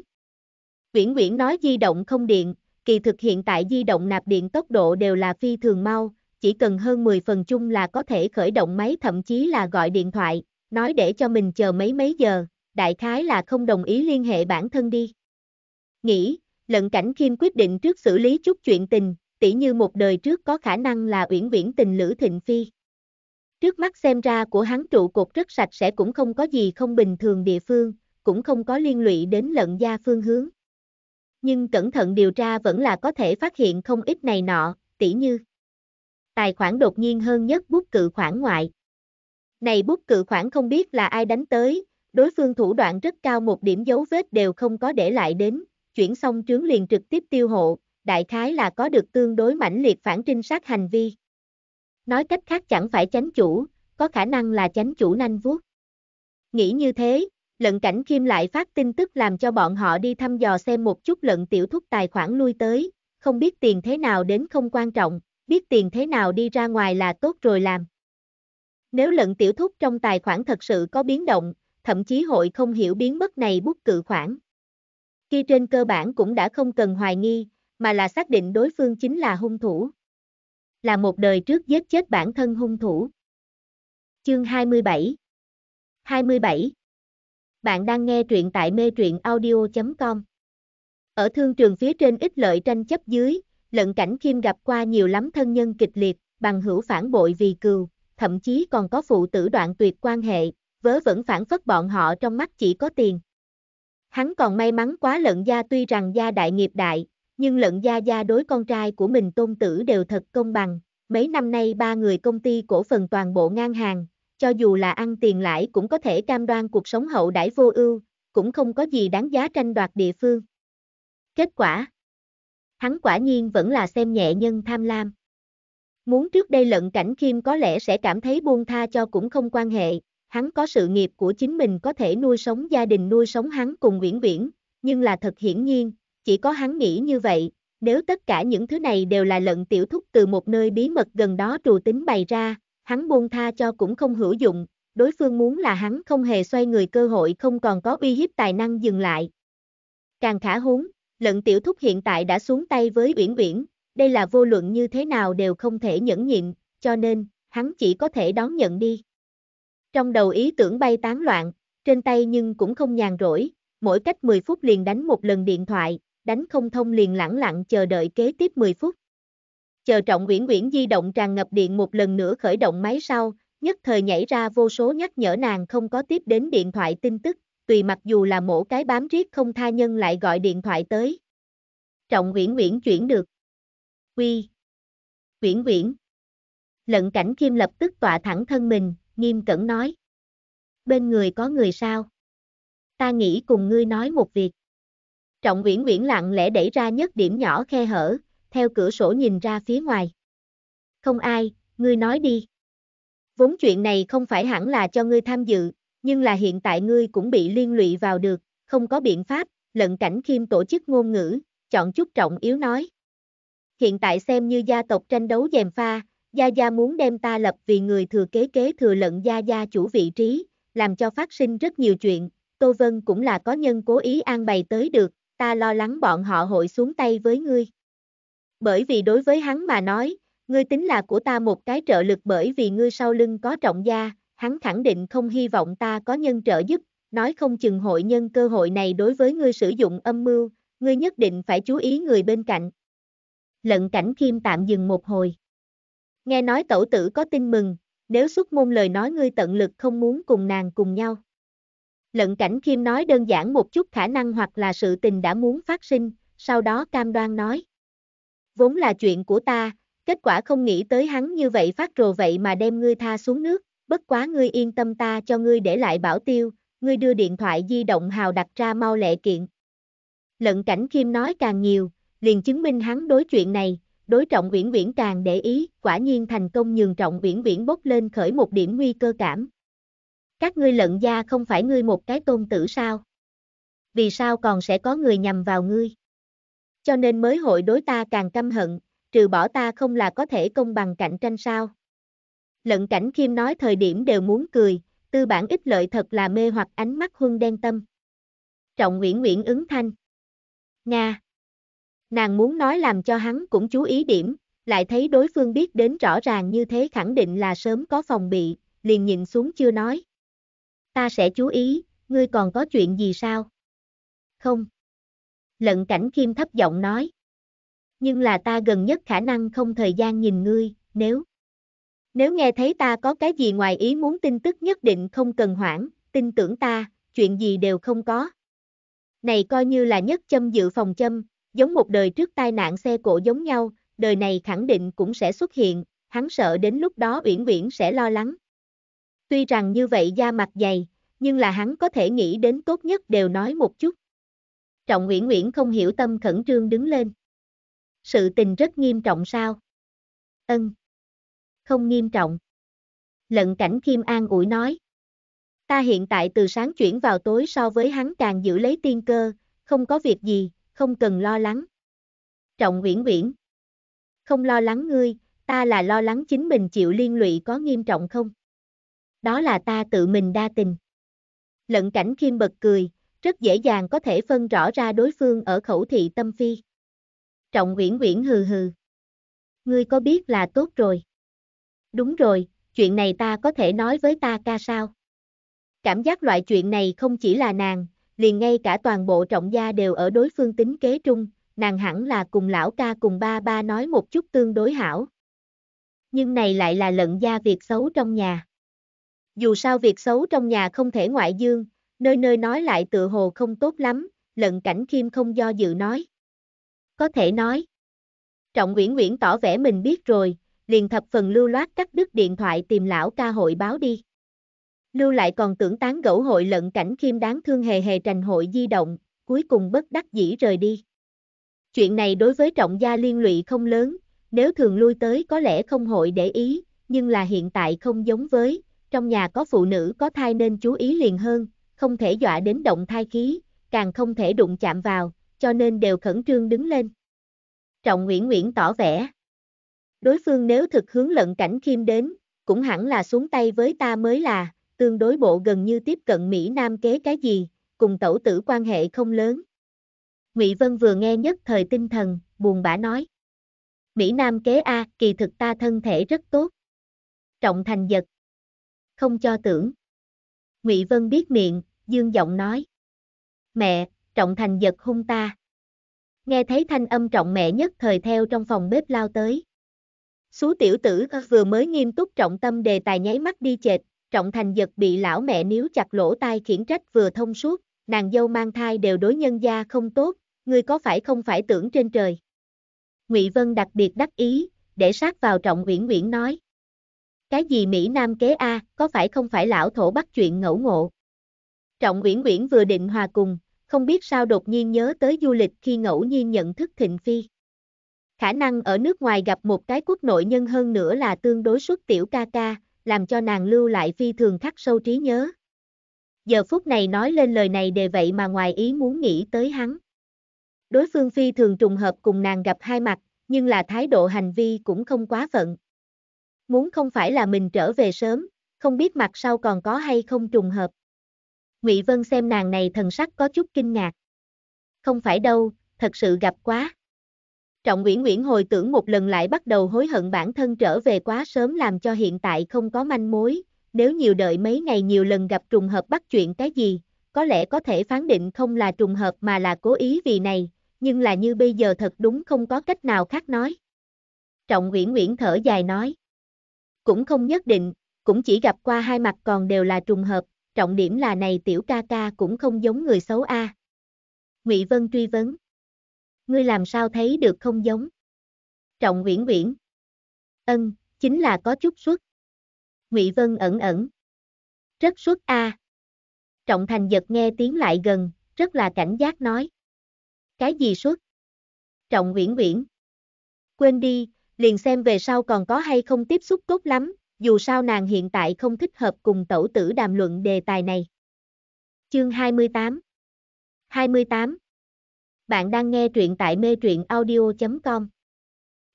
Uyển Uyển nói di động không điện, kỳ thực hiện tại di động nạp điện tốc độ đều là phi thường mau, chỉ cần hơn 10 phần chung là có thể khởi động máy thậm chí là gọi điện thoại, nói để cho mình chờ mấy mấy giờ, đại khái là không đồng ý liên hệ bản thân đi. Nghĩ, lận cảnh khiêm quyết định trước xử lý chút chuyện tình, tỷ như một đời trước có khả năng là uyển uyển tình Lữ Thịnh Phi. Trước mắt xem ra của hắn trụ cột rất sạch sẽ cũng không có gì không bình thường địa phương, cũng không có liên lụy đến lận gia phương hướng. Nhưng cẩn thận điều tra vẫn là có thể phát hiện không ít này nọ, tỷ như tài khoản đột nhiên hơn nhất bút cự khoản ngoại. Này bút cự khoản không biết là ai đánh tới, đối phương thủ đoạn rất cao một điểm dấu vết đều không có để lại đến, chuyển xong trướng liền trực tiếp tiêu hộ, đại khái là có được tương đối mãnh liệt phản trinh sát hành vi. Nói cách khác chẳng phải chánh chủ, có khả năng là chánh chủ nanh vuốt. Nghĩ như thế, lận cảnh khiêm lại phát tin tức làm cho bọn họ đi thăm dò xem một chút lận tiểu thúc tài khoản lui tới, không biết tiền thế nào đến không quan trọng, biết tiền thế nào đi ra ngoài là tốt rồi làm. Nếu lận tiểu thúc trong tài khoản thật sự có biến động, thậm chí hội không hiểu biến mất này bút cự khoản. Khi trên cơ bản cũng đã không cần hoài nghi, mà là xác định đối phương chính là hung thủ. Là một đời trước giết chết bản thân hung thủ. Chương 27 27 Bạn đang nghe truyện tại mê truyện audio.com Ở thương trường phía trên ít lợi tranh chấp dưới, lận cảnh kim gặp qua nhiều lắm thân nhân kịch liệt, bằng hữu phản bội vì cừu, thậm chí còn có phụ tử đoạn tuyệt quan hệ, vớ vẫn phản phất bọn họ trong mắt chỉ có tiền. Hắn còn may mắn quá lận gia tuy rằng gia đại nghiệp đại, nhưng lận gia gia đối con trai của mình tôn tử đều thật công bằng, mấy năm nay ba người công ty cổ phần toàn bộ ngang hàng, cho dù là ăn tiền lãi cũng có thể cam đoan cuộc sống hậu đãi vô ưu, cũng không có gì đáng giá tranh đoạt địa phương. Kết quả Hắn quả nhiên vẫn là xem nhẹ nhân tham lam. Muốn trước đây lận cảnh khiêm có lẽ sẽ cảm thấy buông tha cho cũng không quan hệ, hắn có sự nghiệp của chính mình có thể nuôi sống gia đình nuôi sống hắn cùng Nguyễn Viễn, nhưng là thật hiển nhiên, chỉ có hắn nghĩ như vậy, nếu tất cả những thứ này đều là lận tiểu thúc từ một nơi bí mật gần đó trù tính bày ra, hắn buông tha cho cũng không hữu dụng, đối phương muốn là hắn không hề xoay người cơ hội không còn có uy hiếp tài năng dừng lại. Càng khả huống, lận tiểu thúc hiện tại đã xuống tay với uyển uyển, đây là vô luận như thế nào đều không thể nhẫn nhịn, cho nên, hắn chỉ có thể đón nhận đi. Trong đầu ý tưởng bay tán loạn, trên tay nhưng cũng không nhàn rỗi, mỗi cách 10 phút liền đánh một lần điện thoại, đánh không thông liền lẳng lặng chờ đợi kế tiếp 10 phút. Chờ trọng uyển uyển di động tràn ngập điện một lần nữa khởi động máy sau, nhất thời nhảy ra vô số nhắc nhở nàng không có tiếp đến điện thoại tin tức, tùy mặc dù là mổ cái bám riết không tha nhân lại gọi điện thoại tới. Trọng Nguyễn Nguyễn chuyển được. Quy. Nguyễn Nguyễn. Lận cảnh Kim lập tức tọa thẳng thân mình, nghiêm cẩn nói. Bên người có người sao? Ta nghĩ cùng ngươi nói một việc. Trọng Uyển Uyển lặng lẽ đẩy ra nhất điểm nhỏ khe hở, theo cửa sổ nhìn ra phía ngoài. Không ai, ngươi nói đi. Vốn chuyện này không phải hẳn là cho ngươi tham dự, nhưng là hiện tại ngươi cũng bị liên lụy vào được, không có biện pháp, lận cảnh khiêm tổ chức ngôn ngữ, chọn chút trọng yếu nói. Hiện tại xem như gia tộc tranh đấu dèm pha, Gia Gia muốn đem ta lập vì người thừa kế kế thừa lận Gia Gia chủ vị trí, làm cho phát sinh rất nhiều chuyện, Tô Vân cũng là có nhân cố ý an bày tới được, ta lo lắng bọn họ hội xuống tay với ngươi. Bởi vì đối với hắn mà nói, ngươi tính là của ta một cái trợ lực bởi vì ngươi sau lưng có trọng gia, hắn khẳng định không hy vọng ta có nhân trợ giúp, nói không chừng hội nhân cơ hội này đối với ngươi sử dụng âm mưu, ngươi nhất định phải chú ý người bên cạnh. Lận cảnh kim tạm dừng một hồi. Nghe nói tẩu tử có tin mừng, nếu xuất môn lời nói ngươi tận lực không muốn cùng nàng cùng nhau. Lận cảnh Kim nói đơn giản một chút khả năng hoặc là sự tình đã muốn phát sinh, sau đó cam đoan nói. Vốn là chuyện của ta, kết quả không nghĩ tới hắn như vậy phát rồ vậy mà đem ngươi tha xuống nước, bất quá ngươi yên tâm ta cho ngươi để lại bảo tiêu, ngươi đưa điện thoại di động hào đặt ra mau lệ kiện. Lận cảnh Kim nói càng nhiều, liền chứng minh hắn đối chuyện này, đối trọng Viễn Viễn càng để ý, quả nhiên thành công nhường trọng Viễn Viễn bốc lên khởi một điểm nguy cơ cảm. Các ngươi lận gia không phải ngươi một cái tôn tử sao? Vì sao còn sẽ có người nhằm vào ngươi? Cho nên mới hội đối ta càng căm hận, trừ bỏ ta không là có thể công bằng cạnh tranh sao? Lận cảnh khiêm nói thời điểm đều muốn cười, tư bản ích lợi thật là mê hoặc ánh mắt huân đen tâm. Trọng Nguyễn Nguyễn ứng thanh. Nga. Nàng muốn nói làm cho hắn cũng chú ý điểm, lại thấy đối phương biết đến rõ ràng như thế khẳng định là sớm có phòng bị, liền nhìn xuống chưa nói ta sẽ chú ý, ngươi còn có chuyện gì sao? Không. Lận cảnh khiêm thấp giọng nói. Nhưng là ta gần nhất khả năng không thời gian nhìn ngươi, nếu... Nếu nghe thấy ta có cái gì ngoài ý muốn tin tức nhất định không cần hoãn, tin tưởng ta, chuyện gì đều không có. Này coi như là nhất châm dự phòng châm, giống một đời trước tai nạn xe cổ giống nhau, đời này khẳng định cũng sẽ xuất hiện, hắn sợ đến lúc đó Uyển Uyển sẽ lo lắng. Tuy rằng như vậy da mặt dày, nhưng là hắn có thể nghĩ đến tốt nhất đều nói một chút. Trọng Nguyễn Nguyễn không hiểu tâm khẩn trương đứng lên. Sự tình rất nghiêm trọng sao? Ân. Không nghiêm trọng. Lận cảnh Kim An ủi nói. Ta hiện tại từ sáng chuyển vào tối so với hắn càng giữ lấy tiên cơ, không có việc gì, không cần lo lắng. Trọng Nguyễn Nguyễn. Không lo lắng ngươi, ta là lo lắng chính mình chịu liên lụy có nghiêm trọng không? đó là ta tự mình đa tình. Lận cảnh khiêm bật cười, rất dễ dàng có thể phân rõ ra đối phương ở khẩu thị tâm phi. Trọng Uyển Uyển hừ hừ. Ngươi có biết là tốt rồi. Đúng rồi, chuyện này ta có thể nói với ta ca sao? Cảm giác loại chuyện này không chỉ là nàng, liền ngay cả toàn bộ trọng gia đều ở đối phương tính kế trung, nàng hẳn là cùng lão ca cùng ba ba nói một chút tương đối hảo. Nhưng này lại là lận gia việc xấu trong nhà. Dù sao việc xấu trong nhà không thể ngoại dương, nơi nơi nói lại tự hồ không tốt lắm, lận cảnh khiêm không do dự nói. Có thể nói. Trọng Nguyễn Nguyễn tỏ vẻ mình biết rồi, liền thập phần lưu loát cắt đứt điện thoại tìm lão ca hội báo đi. Lưu lại còn tưởng tán gẫu hội lận cảnh khiêm đáng thương hề hề trành hội di động, cuối cùng bất đắc dĩ rời đi. Chuyện này đối với trọng gia liên lụy không lớn, nếu thường lui tới có lẽ không hội để ý, nhưng là hiện tại không giống với, trong nhà có phụ nữ có thai nên chú ý liền hơn, không thể dọa đến động thai khí, càng không thể đụng chạm vào, cho nên đều khẩn trương đứng lên. Trọng Nguyễn Nguyễn tỏ vẻ. Đối phương nếu thực hướng lận cảnh khiêm đến, cũng hẳn là xuống tay với ta mới là, tương đối bộ gần như tiếp cận Mỹ Nam kế cái gì, cùng tẩu tử quan hệ không lớn. Ngụy Vân vừa nghe nhất thời tinh thần, buồn bã nói. Mỹ Nam kế A, kỳ thực ta thân thể rất tốt. Trọng thành giật, không cho tưởng. Ngụy Vân biết miệng, dương giọng nói. Mẹ, trọng thành giật hung ta. Nghe thấy thanh âm trọng mẹ nhất thời theo trong phòng bếp lao tới. Xú tiểu tử vừa mới nghiêm túc trọng tâm đề tài nháy mắt đi chệch trọng thành giật bị lão mẹ níu chặt lỗ tai khiển trách vừa thông suốt, nàng dâu mang thai đều đối nhân gia không tốt, ngươi có phải không phải tưởng trên trời. Ngụy Vân đặc biệt đắc ý, để sát vào trọng uyển uyển nói. Cái gì Mỹ Nam kế A, có phải không phải lão thổ bắt chuyện ngẫu ngộ? Trọng Uyển Uyển vừa định hòa cùng, không biết sao đột nhiên nhớ tới du lịch khi ngẫu nhiên nhận thức Thịnh Phi. Khả năng ở nước ngoài gặp một cái quốc nội nhân hơn nữa là tương đối xuất tiểu ca ca, làm cho nàng lưu lại phi thường khắc sâu trí nhớ. Giờ phút này nói lên lời này đề vậy mà ngoài ý muốn nghĩ tới hắn. Đối phương phi thường trùng hợp cùng nàng gặp hai mặt, nhưng là thái độ hành vi cũng không quá phận. Muốn không phải là mình trở về sớm, không biết mặt sau còn có hay không trùng hợp. Ngụy Vân xem nàng này thần sắc có chút kinh ngạc. Không phải đâu, thật sự gặp quá. Trọng Nguyễn Nguyễn hồi tưởng một lần lại bắt đầu hối hận bản thân trở về quá sớm làm cho hiện tại không có manh mối, nếu nhiều đợi mấy ngày nhiều lần gặp trùng hợp bắt chuyện cái gì, có lẽ có thể phán định không là trùng hợp mà là cố ý vì này, nhưng là như bây giờ thật đúng không có cách nào khác nói. Trọng Nguyễn Nguyễn thở dài nói cũng không nhất định, cũng chỉ gặp qua hai mặt còn đều là trùng hợp, trọng điểm là này tiểu ca ca cũng không giống người xấu a. Ngụy Vân truy vấn. Ngươi làm sao thấy được không giống? Trọng Uyển Uyển. Ân, chính là có chút xuất. Ngụy Vân ẩn ẩn. Rất xuất a. Trọng Thành giật nghe tiếng lại gần, rất là cảnh giác nói. Cái gì xuất? Trọng Uyển Uyển. Quên đi, liền xem về sau còn có hay không tiếp xúc tốt lắm, dù sao nàng hiện tại không thích hợp cùng tẩu tử đàm luận đề tài này. Chương 28 28 Bạn đang nghe truyện tại mê truyện audio.com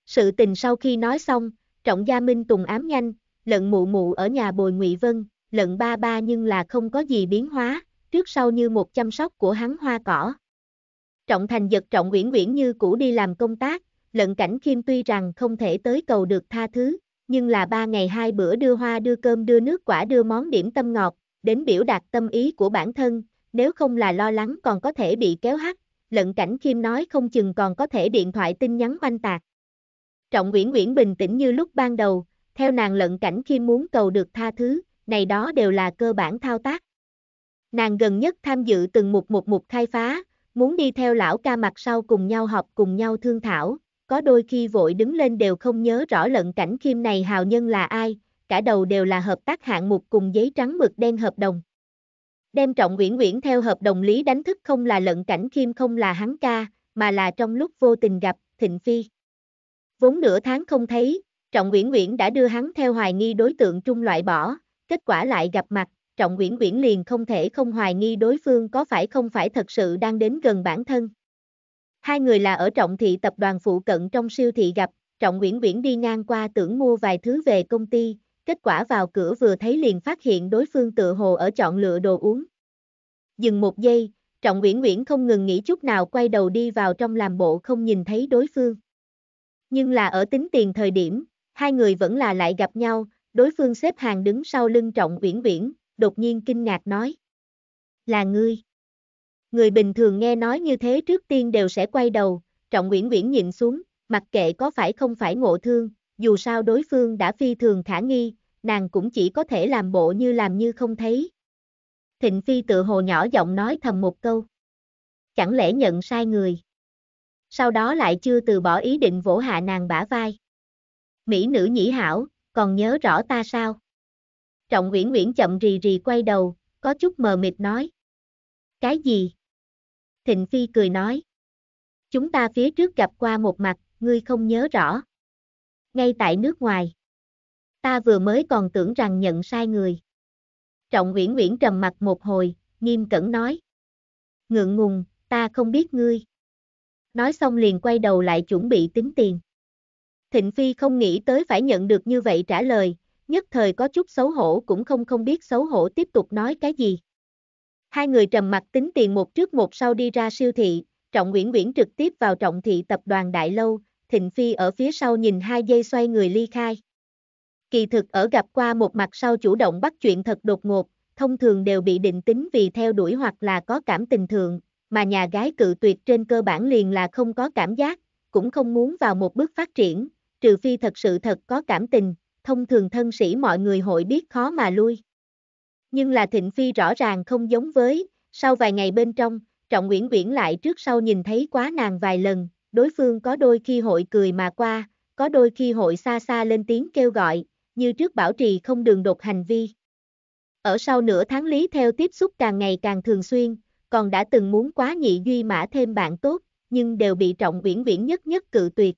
Sự tình sau khi nói xong, Trọng Gia Minh tùng ám nhanh, lận mụ mụ ở nhà bồi ngụy vân, lận ba ba nhưng là không có gì biến hóa, trước sau như một chăm sóc của hắn hoa cỏ. Trọng Thành giật Trọng Uyển Uyển như cũ đi làm công tác, lận cảnh khiêm tuy rằng không thể tới cầu được tha thứ, nhưng là ba ngày hai bữa đưa hoa đưa cơm đưa nước quả đưa món điểm tâm ngọt, đến biểu đạt tâm ý của bản thân, nếu không là lo lắng còn có thể bị kéo hắt, lận cảnh khiêm nói không chừng còn có thể điện thoại tin nhắn oanh tạc. Trọng Nguyễn Nguyễn bình tĩnh như lúc ban đầu, theo nàng lận cảnh khiêm muốn cầu được tha thứ, này đó đều là cơ bản thao tác. Nàng gần nhất tham dự từng mục một mục khai phá, muốn đi theo lão ca mặt sau cùng nhau học cùng nhau thương thảo, có đôi khi vội đứng lên đều không nhớ rõ lận cảnh khiêm này hào nhân là ai, cả đầu đều là hợp tác hạng mục cùng giấy trắng mực đen hợp đồng. Đem trọng uyển uyển theo hợp đồng lý đánh thức không là lận cảnh khiêm không là hắn ca, mà là trong lúc vô tình gặp, thịnh phi. Vốn nửa tháng không thấy, trọng uyển uyển đã đưa hắn theo hoài nghi đối tượng trung loại bỏ, kết quả lại gặp mặt, trọng uyển uyển liền không thể không hoài nghi đối phương có phải không phải thật sự đang đến gần bản thân. Hai người là ở trọng thị tập đoàn phụ cận trong siêu thị gặp, trọng Nguyễn Nguyễn đi ngang qua tưởng mua vài thứ về công ty, kết quả vào cửa vừa thấy liền phát hiện đối phương tự hồ ở chọn lựa đồ uống. Dừng một giây, trọng Nguyễn Nguyễn không ngừng nghĩ chút nào quay đầu đi vào trong làm bộ không nhìn thấy đối phương. Nhưng là ở tính tiền thời điểm, hai người vẫn là lại gặp nhau, đối phương xếp hàng đứng sau lưng trọng Uyển Uyển, đột nhiên kinh ngạc nói. Là ngươi. Người bình thường nghe nói như thế trước tiên đều sẽ quay đầu, trọng Nguyễn Nguyễn nhìn xuống, mặc kệ có phải không phải ngộ thương, dù sao đối phương đã phi thường khả nghi, nàng cũng chỉ có thể làm bộ như làm như không thấy. Thịnh Phi tự hồ nhỏ giọng nói thầm một câu. Chẳng lẽ nhận sai người? Sau đó lại chưa từ bỏ ý định vỗ hạ nàng bả vai. Mỹ nữ nhĩ hảo, còn nhớ rõ ta sao? Trọng Uyển Uyển chậm rì rì quay đầu, có chút mờ mịt nói. Cái gì? Thịnh Phi cười nói. Chúng ta phía trước gặp qua một mặt, ngươi không nhớ rõ. Ngay tại nước ngoài. Ta vừa mới còn tưởng rằng nhận sai người. Trọng Uyển Uyển trầm mặt một hồi, nghiêm cẩn nói. Ngượng ngùng, ta không biết ngươi. Nói xong liền quay đầu lại chuẩn bị tính tiền. Thịnh Phi không nghĩ tới phải nhận được như vậy trả lời, nhất thời có chút xấu hổ cũng không không biết xấu hổ tiếp tục nói cái gì. Hai người trầm mặt tính tiền một trước một sau đi ra siêu thị, Trọng Nguyễn Nguyễn trực tiếp vào Trọng Thị Tập đoàn Đại Lâu, Thịnh Phi ở phía sau nhìn hai giây xoay người ly khai. Kỳ thực ở gặp qua một mặt sau chủ động bắt chuyện thật đột ngột, thông thường đều bị định tính vì theo đuổi hoặc là có cảm tình thường, mà nhà gái cự tuyệt trên cơ bản liền là không có cảm giác, cũng không muốn vào một bước phát triển, trừ phi thật sự thật có cảm tình, thông thường thân sĩ mọi người hội biết khó mà lui. Nhưng là Thịnh Phi rõ ràng không giống với, sau vài ngày bên trong, Trọng Nguyễn Uyển lại trước sau nhìn thấy quá nàng vài lần, đối phương có đôi khi hội cười mà qua, có đôi khi hội xa xa lên tiếng kêu gọi, như trước bảo trì không đường đột hành vi. Ở sau nửa tháng lý theo tiếp xúc càng ngày càng thường xuyên, còn đã từng muốn quá nhị duy mã thêm bạn tốt, nhưng đều bị trọng viễn viễn nhất nhất cự tuyệt.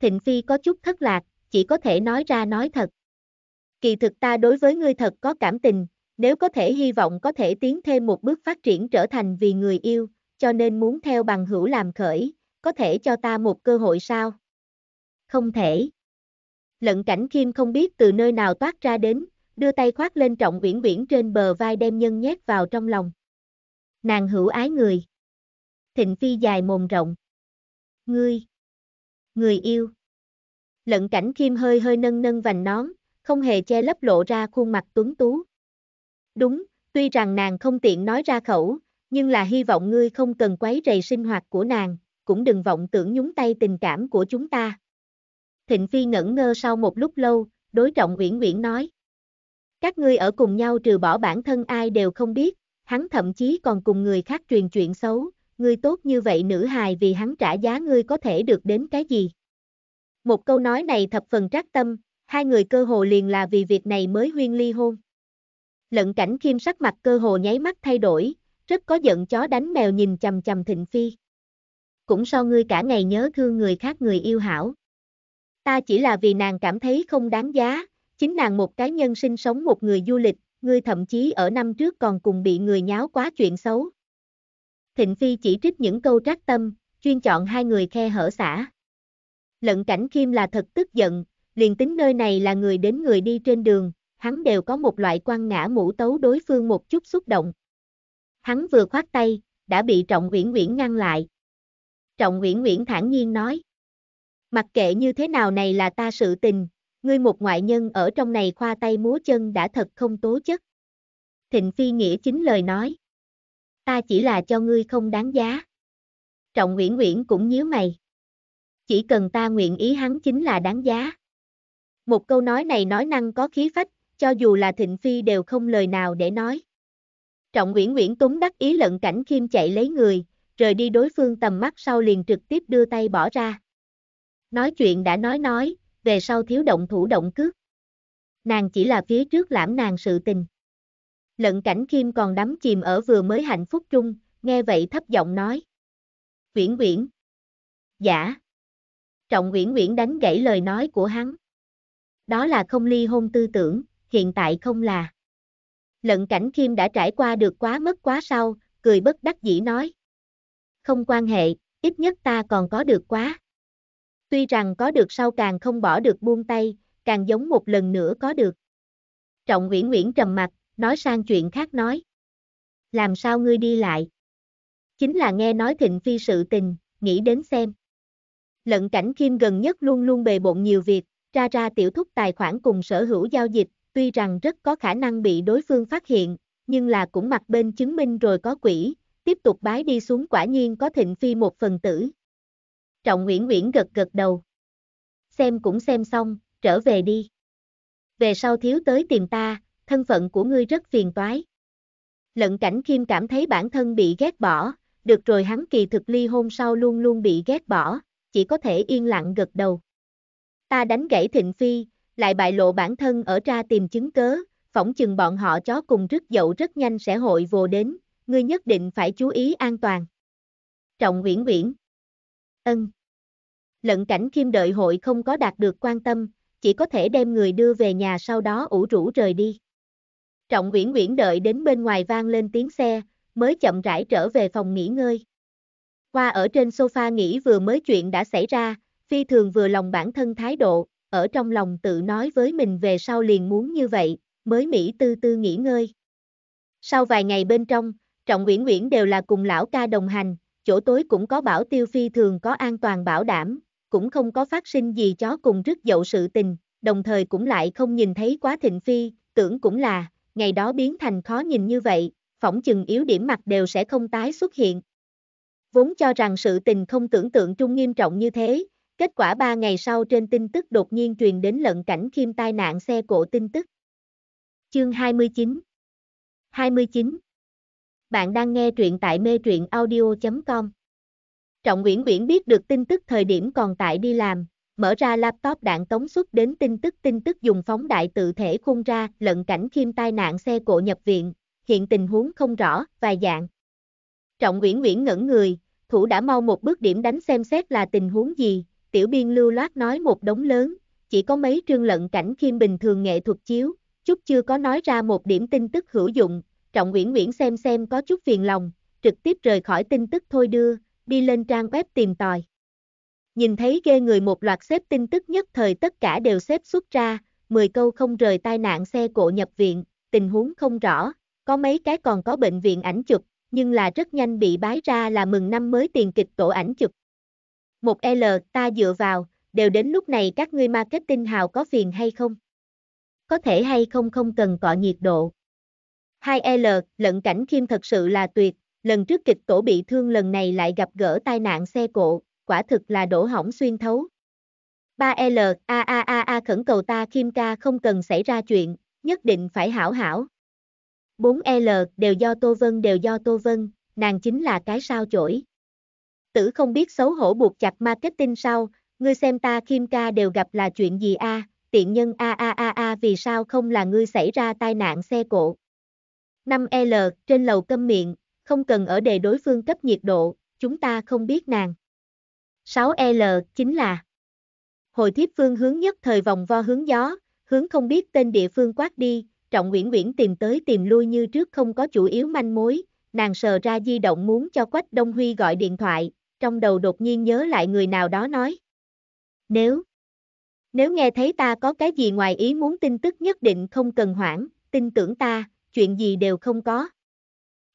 Thịnh Phi có chút thất lạc, chỉ có thể nói ra nói thật. Kỳ thực ta đối với ngươi thật có cảm tình, nếu có thể hy vọng có thể tiến thêm một bước phát triển trở thành vì người yêu, cho nên muốn theo bằng hữu làm khởi, có thể cho ta một cơ hội sao? Không thể. Lận cảnh Kim không biết từ nơi nào toát ra đến, đưa tay khoác lên trọng viễn viễn trên bờ vai đem nhân nhét vào trong lòng. Nàng hữu ái người. Thịnh phi dài mồm rộng. Ngươi. Người yêu. Lận cảnh Kim hơi hơi nâng nâng vành nón, không hề che lấp lộ ra khuôn mặt tuấn tú. Đúng, tuy rằng nàng không tiện nói ra khẩu, nhưng là hy vọng ngươi không cần quấy rầy sinh hoạt của nàng, cũng đừng vọng tưởng nhúng tay tình cảm của chúng ta. Thịnh Phi ngẩn ngơ sau một lúc lâu, đối trọng uyển uyển nói. Các ngươi ở cùng nhau trừ bỏ bản thân ai đều không biết, hắn thậm chí còn cùng người khác truyền chuyện xấu, ngươi tốt như vậy nữ hài vì hắn trả giá ngươi có thể được đến cái gì. Một câu nói này thập phần trắc tâm, hai người cơ hồ liền là vì việc này mới huyên ly hôn. Lận cảnh khiêm sắc mặt cơ hồ nháy mắt thay đổi, rất có giận chó đánh mèo nhìn chầm chầm thịnh phi. Cũng so ngươi cả ngày nhớ thương người khác người yêu hảo. Ta chỉ là vì nàng cảm thấy không đáng giá, chính nàng một cá nhân sinh sống một người du lịch, ngươi thậm chí ở năm trước còn cùng bị người nháo quá chuyện xấu. Thịnh Phi chỉ trích những câu trác tâm, chuyên chọn hai người khe hở xã. Lận cảnh Kim là thật tức giận, liền tính nơi này là người đến người đi trên đường, hắn đều có một loại quan ngã mũ tấu đối phương một chút xúc động. Hắn vừa khoát tay, đã bị Trọng Nguyễn Nguyễn ngăn lại. Trọng Nguyễn Nguyễn thản nhiên nói. Mặc kệ như thế nào này là ta sự tình, ngươi một ngoại nhân ở trong này khoa tay múa chân đã thật không tố chất. Thịnh Phi Nghĩa chính lời nói. Ta chỉ là cho ngươi không đáng giá. Trọng Nguyễn Nguyễn cũng nhíu mày. Chỉ cần ta nguyện ý hắn chính là đáng giá. Một câu nói này nói năng có khí phách, cho dù là Thịnh Phi đều không lời nào để nói. Trọng Nguyễn Nguyễn Túng đắc ý lận cảnh khiêm chạy lấy người, rời đi đối phương tầm mắt sau liền trực tiếp đưa tay bỏ ra. Nói chuyện đã nói nói, về sau thiếu động thủ động cước. Nàng chỉ là phía trước lãm nàng sự tình. Lận cảnh khiêm còn đắm chìm ở vừa mới hạnh phúc chung, nghe vậy thấp giọng nói. Nguyễn Nguyễn. Dạ. Trọng Nguyễn Nguyễn đánh gãy lời nói của hắn. Đó là không ly hôn tư tưởng, hiện tại không là. Lận cảnh Kim đã trải qua được quá mất quá sau, cười bất đắc dĩ nói. Không quan hệ, ít nhất ta còn có được quá. Tuy rằng có được sau càng không bỏ được buông tay, càng giống một lần nữa có được. Trọng Nguyễn Nguyễn trầm mặt, nói sang chuyện khác nói. Làm sao ngươi đi lại? Chính là nghe nói thịnh phi sự tình, nghĩ đến xem. Lận cảnh Kim gần nhất luôn luôn bề bộn nhiều việc, ra ra tiểu thúc tài khoản cùng sở hữu giao dịch, tuy rằng rất có khả năng bị đối phương phát hiện, nhưng là cũng mặt bên chứng minh rồi có quỷ, tiếp tục bái đi xuống quả nhiên có thịnh phi một phần tử. Trọng Nguyễn Nguyễn gật gật đầu. Xem cũng xem xong, trở về đi. Về sau thiếu tới tìm ta, thân phận của ngươi rất phiền toái. Lận cảnh Kim cảm thấy bản thân bị ghét bỏ, được rồi hắn kỳ thực ly hôn sau luôn luôn bị ghét bỏ, chỉ có thể yên lặng gật đầu. Ta đánh gãy thịnh phi, lại bại lộ bản thân ở ra tìm chứng cớ, phỏng chừng bọn họ chó cùng rất dậu rất nhanh sẽ hội vô đến, ngươi nhất định phải chú ý an toàn. Trọng Uyển Uyển Ân Lận cảnh khiêm đợi hội không có đạt được quan tâm, chỉ có thể đem người đưa về nhà sau đó ủ rũ rời đi. Trọng Uyển Uyển đợi đến bên ngoài vang lên tiếng xe, mới chậm rãi trở về phòng nghỉ ngơi. Hoa ở trên sofa nghĩ vừa mới chuyện đã xảy ra, phi thường vừa lòng bản thân thái độ, ở trong lòng tự nói với mình về sau liền muốn như vậy, mới Mỹ tư tư nghỉ ngơi. Sau vài ngày bên trong, Trọng Nguyễn Nguyễn đều là cùng lão ca đồng hành, chỗ tối cũng có bảo tiêu phi thường có an toàn bảo đảm, cũng không có phát sinh gì chó cùng rất dậu sự tình, đồng thời cũng lại không nhìn thấy quá thịnh phi, tưởng cũng là, ngày đó biến thành khó nhìn như vậy, phỏng chừng yếu điểm mặt đều sẽ không tái xuất hiện. Vốn cho rằng sự tình không tưởng tượng trung nghiêm trọng như thế, Kết quả 3 ngày sau trên tin tức đột nhiên truyền đến lận cảnh khiêm tai nạn xe cộ tin tức. Chương 29 29 Bạn đang nghe truyện tại mê truyện audio.com Trọng Nguyễn Nguyễn biết được tin tức thời điểm còn tại đi làm, mở ra laptop đạn tống xuất đến tin tức tin tức dùng phóng đại tự thể khung ra, lận cảnh khiêm tai nạn xe cộ nhập viện, hiện tình huống không rõ, vài dạng. Trọng Nguyễn Nguyễn ngẩn người, thủ đã mau một bước điểm đánh xem xét là tình huống gì, tiểu biên lưu loát nói một đống lớn, chỉ có mấy trương lận cảnh khiêm bình thường nghệ thuật chiếu, chút chưa có nói ra một điểm tin tức hữu dụng, trọng uyển uyển xem xem có chút phiền lòng, trực tiếp rời khỏi tin tức thôi đưa, đi lên trang web tìm tòi. Nhìn thấy ghê người một loạt xếp tin tức nhất thời tất cả đều xếp xuất ra, 10 câu không rời tai nạn xe cộ nhập viện, tình huống không rõ, có mấy cái còn có bệnh viện ảnh chụp, nhưng là rất nhanh bị bái ra là mừng năm mới tiền kịch tổ ảnh chụp, một L, ta dựa vào, đều đến lúc này các ngươi marketing hào có phiền hay không? Có thể hay không không cần cọ nhiệt độ. 2L, lận cảnh khiêm thật sự là tuyệt, lần trước kịch tổ bị thương lần này lại gặp gỡ tai nạn xe cộ, quả thực là đổ hỏng xuyên thấu. 3L, a a a a khẩn cầu ta khiêm ca không cần xảy ra chuyện, nhất định phải hảo hảo. 4L, đều do Tô Vân đều do Tô Vân, nàng chính là cái sao chổi tử không biết xấu hổ buộc chặt marketing sao, ngươi xem ta Kim ca đều gặp là chuyện gì a, tiện nhân a a a a vì sao không là ngươi xảy ra tai nạn xe cộ. 5L, trên lầu câm miệng, không cần ở đề đối phương cấp nhiệt độ, chúng ta không biết nàng. 6L, chính là Hồi thiếp phương hướng nhất thời vòng vo hướng gió, hướng không biết tên địa phương quát đi, trọng Nguyễn Nguyễn tìm tới tìm lui như trước không có chủ yếu manh mối, nàng sờ ra di động muốn cho Quách Đông Huy gọi điện thoại, trong đầu đột nhiên nhớ lại người nào đó nói. Nếu, nếu nghe thấy ta có cái gì ngoài ý muốn tin tức nhất định không cần hoãn, tin tưởng ta, chuyện gì đều không có.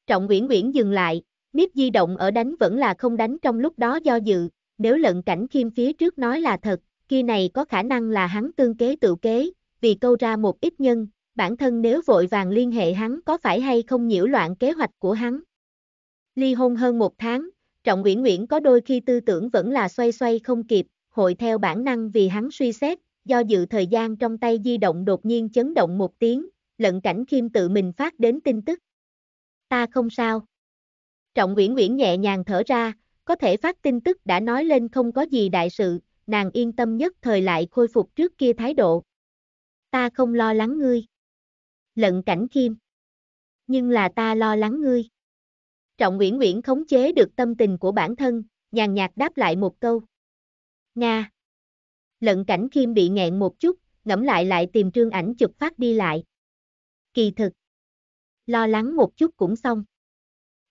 Trọng Uyển Uyển dừng lại, nếp di động ở đánh vẫn là không đánh trong lúc đó do dự, nếu lận cảnh khiêm phía trước nói là thật, kia này có khả năng là hắn tương kế tự kế, vì câu ra một ít nhân, bản thân nếu vội vàng liên hệ hắn có phải hay không nhiễu loạn kế hoạch của hắn. Ly hôn hơn một tháng, Trọng Uyển Uyển có đôi khi tư tưởng vẫn là xoay xoay không kịp, hội theo bản năng vì hắn suy xét, do dự thời gian trong tay di động đột nhiên chấn động một tiếng, lận cảnh khiêm tự mình phát đến tin tức. Ta không sao. Trọng Uyển Uyển nhẹ nhàng thở ra, có thể phát tin tức đã nói lên không có gì đại sự, nàng yên tâm nhất thời lại khôi phục trước kia thái độ. Ta không lo lắng ngươi. Lận cảnh khiêm. Nhưng là ta lo lắng ngươi. Trọng Nguyễn Nguyễn khống chế được tâm tình của bản thân, nhàn nhạt đáp lại một câu. Nga. Lận cảnh Kim bị nghẹn một chút, ngẫm lại lại tìm trương ảnh chụp phát đi lại. Kỳ thực. Lo lắng một chút cũng xong.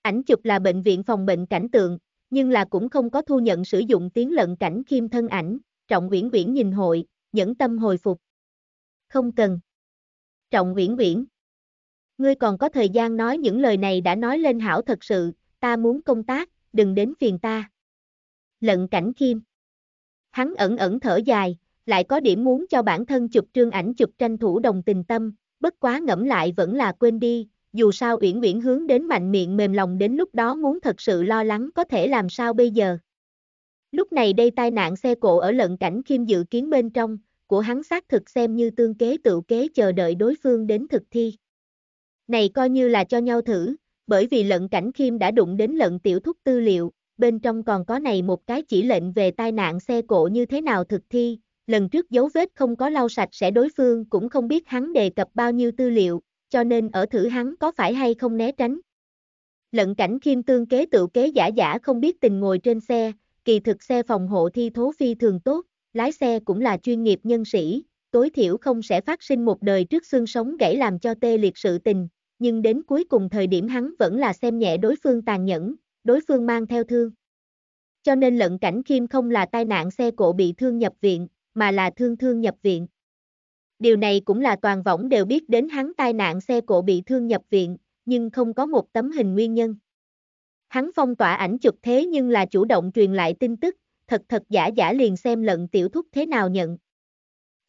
Ảnh chụp là bệnh viện phòng bệnh cảnh tượng, nhưng là cũng không có thu nhận sử dụng tiếng lận cảnh Kim thân ảnh, trọng Nguyễn Nguyễn nhìn hội, nhẫn tâm hồi phục. Không cần. Trọng Nguyễn Nguyễn. Ngươi còn có thời gian nói những lời này đã nói lên hảo thật sự, ta muốn công tác, đừng đến phiền ta. Lận cảnh kim. Hắn ẩn ẩn thở dài, lại có điểm muốn cho bản thân chụp trương ảnh chụp tranh thủ đồng tình tâm, bất quá ngẫm lại vẫn là quên đi, dù sao uyển uyển hướng đến mạnh miệng mềm lòng đến lúc đó muốn thật sự lo lắng có thể làm sao bây giờ. Lúc này đây tai nạn xe cộ ở lận cảnh kim dự kiến bên trong, của hắn xác thực xem như tương kế tự kế chờ đợi đối phương đến thực thi. Này coi như là cho nhau thử, bởi vì lận cảnh khiêm đã đụng đến lận tiểu thúc tư liệu, bên trong còn có này một cái chỉ lệnh về tai nạn xe cộ như thế nào thực thi, lần trước dấu vết không có lau sạch sẽ đối phương cũng không biết hắn đề cập bao nhiêu tư liệu, cho nên ở thử hắn có phải hay không né tránh. Lận cảnh khiêm tương kế tự kế giả giả không biết tình ngồi trên xe, kỳ thực xe phòng hộ thi thố phi thường tốt, lái xe cũng là chuyên nghiệp nhân sĩ, tối thiểu không sẽ phát sinh một đời trước xương sống gãy làm cho tê liệt sự tình, nhưng đến cuối cùng thời điểm hắn vẫn là xem nhẹ đối phương tàn nhẫn, đối phương mang theo thương. Cho nên lận cảnh khiêm không là tai nạn xe cộ bị thương nhập viện, mà là thương thương nhập viện. Điều này cũng là toàn võng đều biết đến hắn tai nạn xe cộ bị thương nhập viện, nhưng không có một tấm hình nguyên nhân. Hắn phong tỏa ảnh chụp thế nhưng là chủ động truyền lại tin tức, thật thật giả giả liền xem lận tiểu thúc thế nào nhận.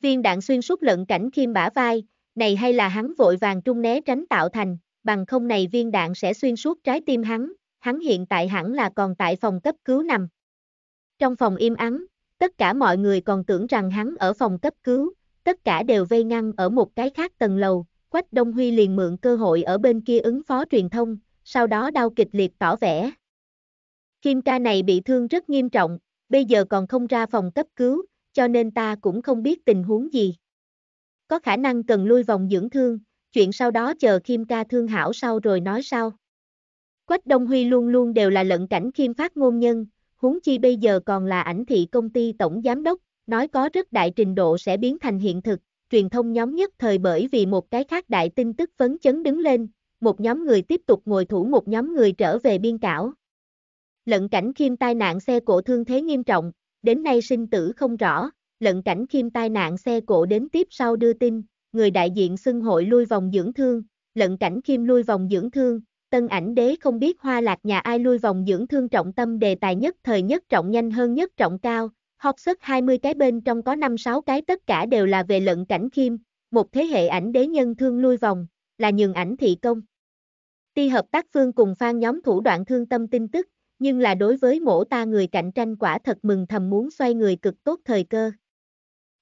Viên đạn xuyên suốt lận cảnh khiêm bả vai, này hay là hắn vội vàng trung né tránh tạo thành, bằng không này viên đạn sẽ xuyên suốt trái tim hắn, hắn hiện tại hẳn là còn tại phòng cấp cứu nằm. Trong phòng im ắng, tất cả mọi người còn tưởng rằng hắn ở phòng cấp cứu, tất cả đều vây ngăn ở một cái khác tầng lầu, Quách Đông Huy liền mượn cơ hội ở bên kia ứng phó truyền thông, sau đó đau kịch liệt tỏ vẻ. Kim ca này bị thương rất nghiêm trọng, bây giờ còn không ra phòng cấp cứu, cho nên ta cũng không biết tình huống gì có khả năng cần lui vòng dưỡng thương, chuyện sau đó chờ Kim ca thương hảo sau rồi nói sau. Quách Đông Huy luôn luôn đều là lận cảnh Kim phát ngôn nhân, huống chi bây giờ còn là ảnh thị công ty tổng giám đốc, nói có rất đại trình độ sẽ biến thành hiện thực, truyền thông nhóm nhất thời bởi vì một cái khác đại tin tức phấn chấn đứng lên, một nhóm người tiếp tục ngồi thủ một nhóm người trở về biên cảo. Lận cảnh Kim tai nạn xe cổ thương thế nghiêm trọng, đến nay sinh tử không rõ, lận cảnh khiêm tai nạn xe cộ đến tiếp sau đưa tin, người đại diện xưng hội lui vòng dưỡng thương, lận cảnh khiêm lui vòng dưỡng thương, tân ảnh đế không biết hoa lạc nhà ai lui vòng dưỡng thương trọng tâm đề tài nhất thời nhất trọng nhanh hơn nhất trọng cao, học sức 20 cái bên trong có 5-6 cái tất cả đều là về lận cảnh khiêm, một thế hệ ảnh đế nhân thương lui vòng, là nhường ảnh thị công. Ti hợp tác phương cùng phan nhóm thủ đoạn thương tâm tin tức, nhưng là đối với mổ ta người cạnh tranh quả thật mừng thầm muốn xoay người cực tốt thời cơ.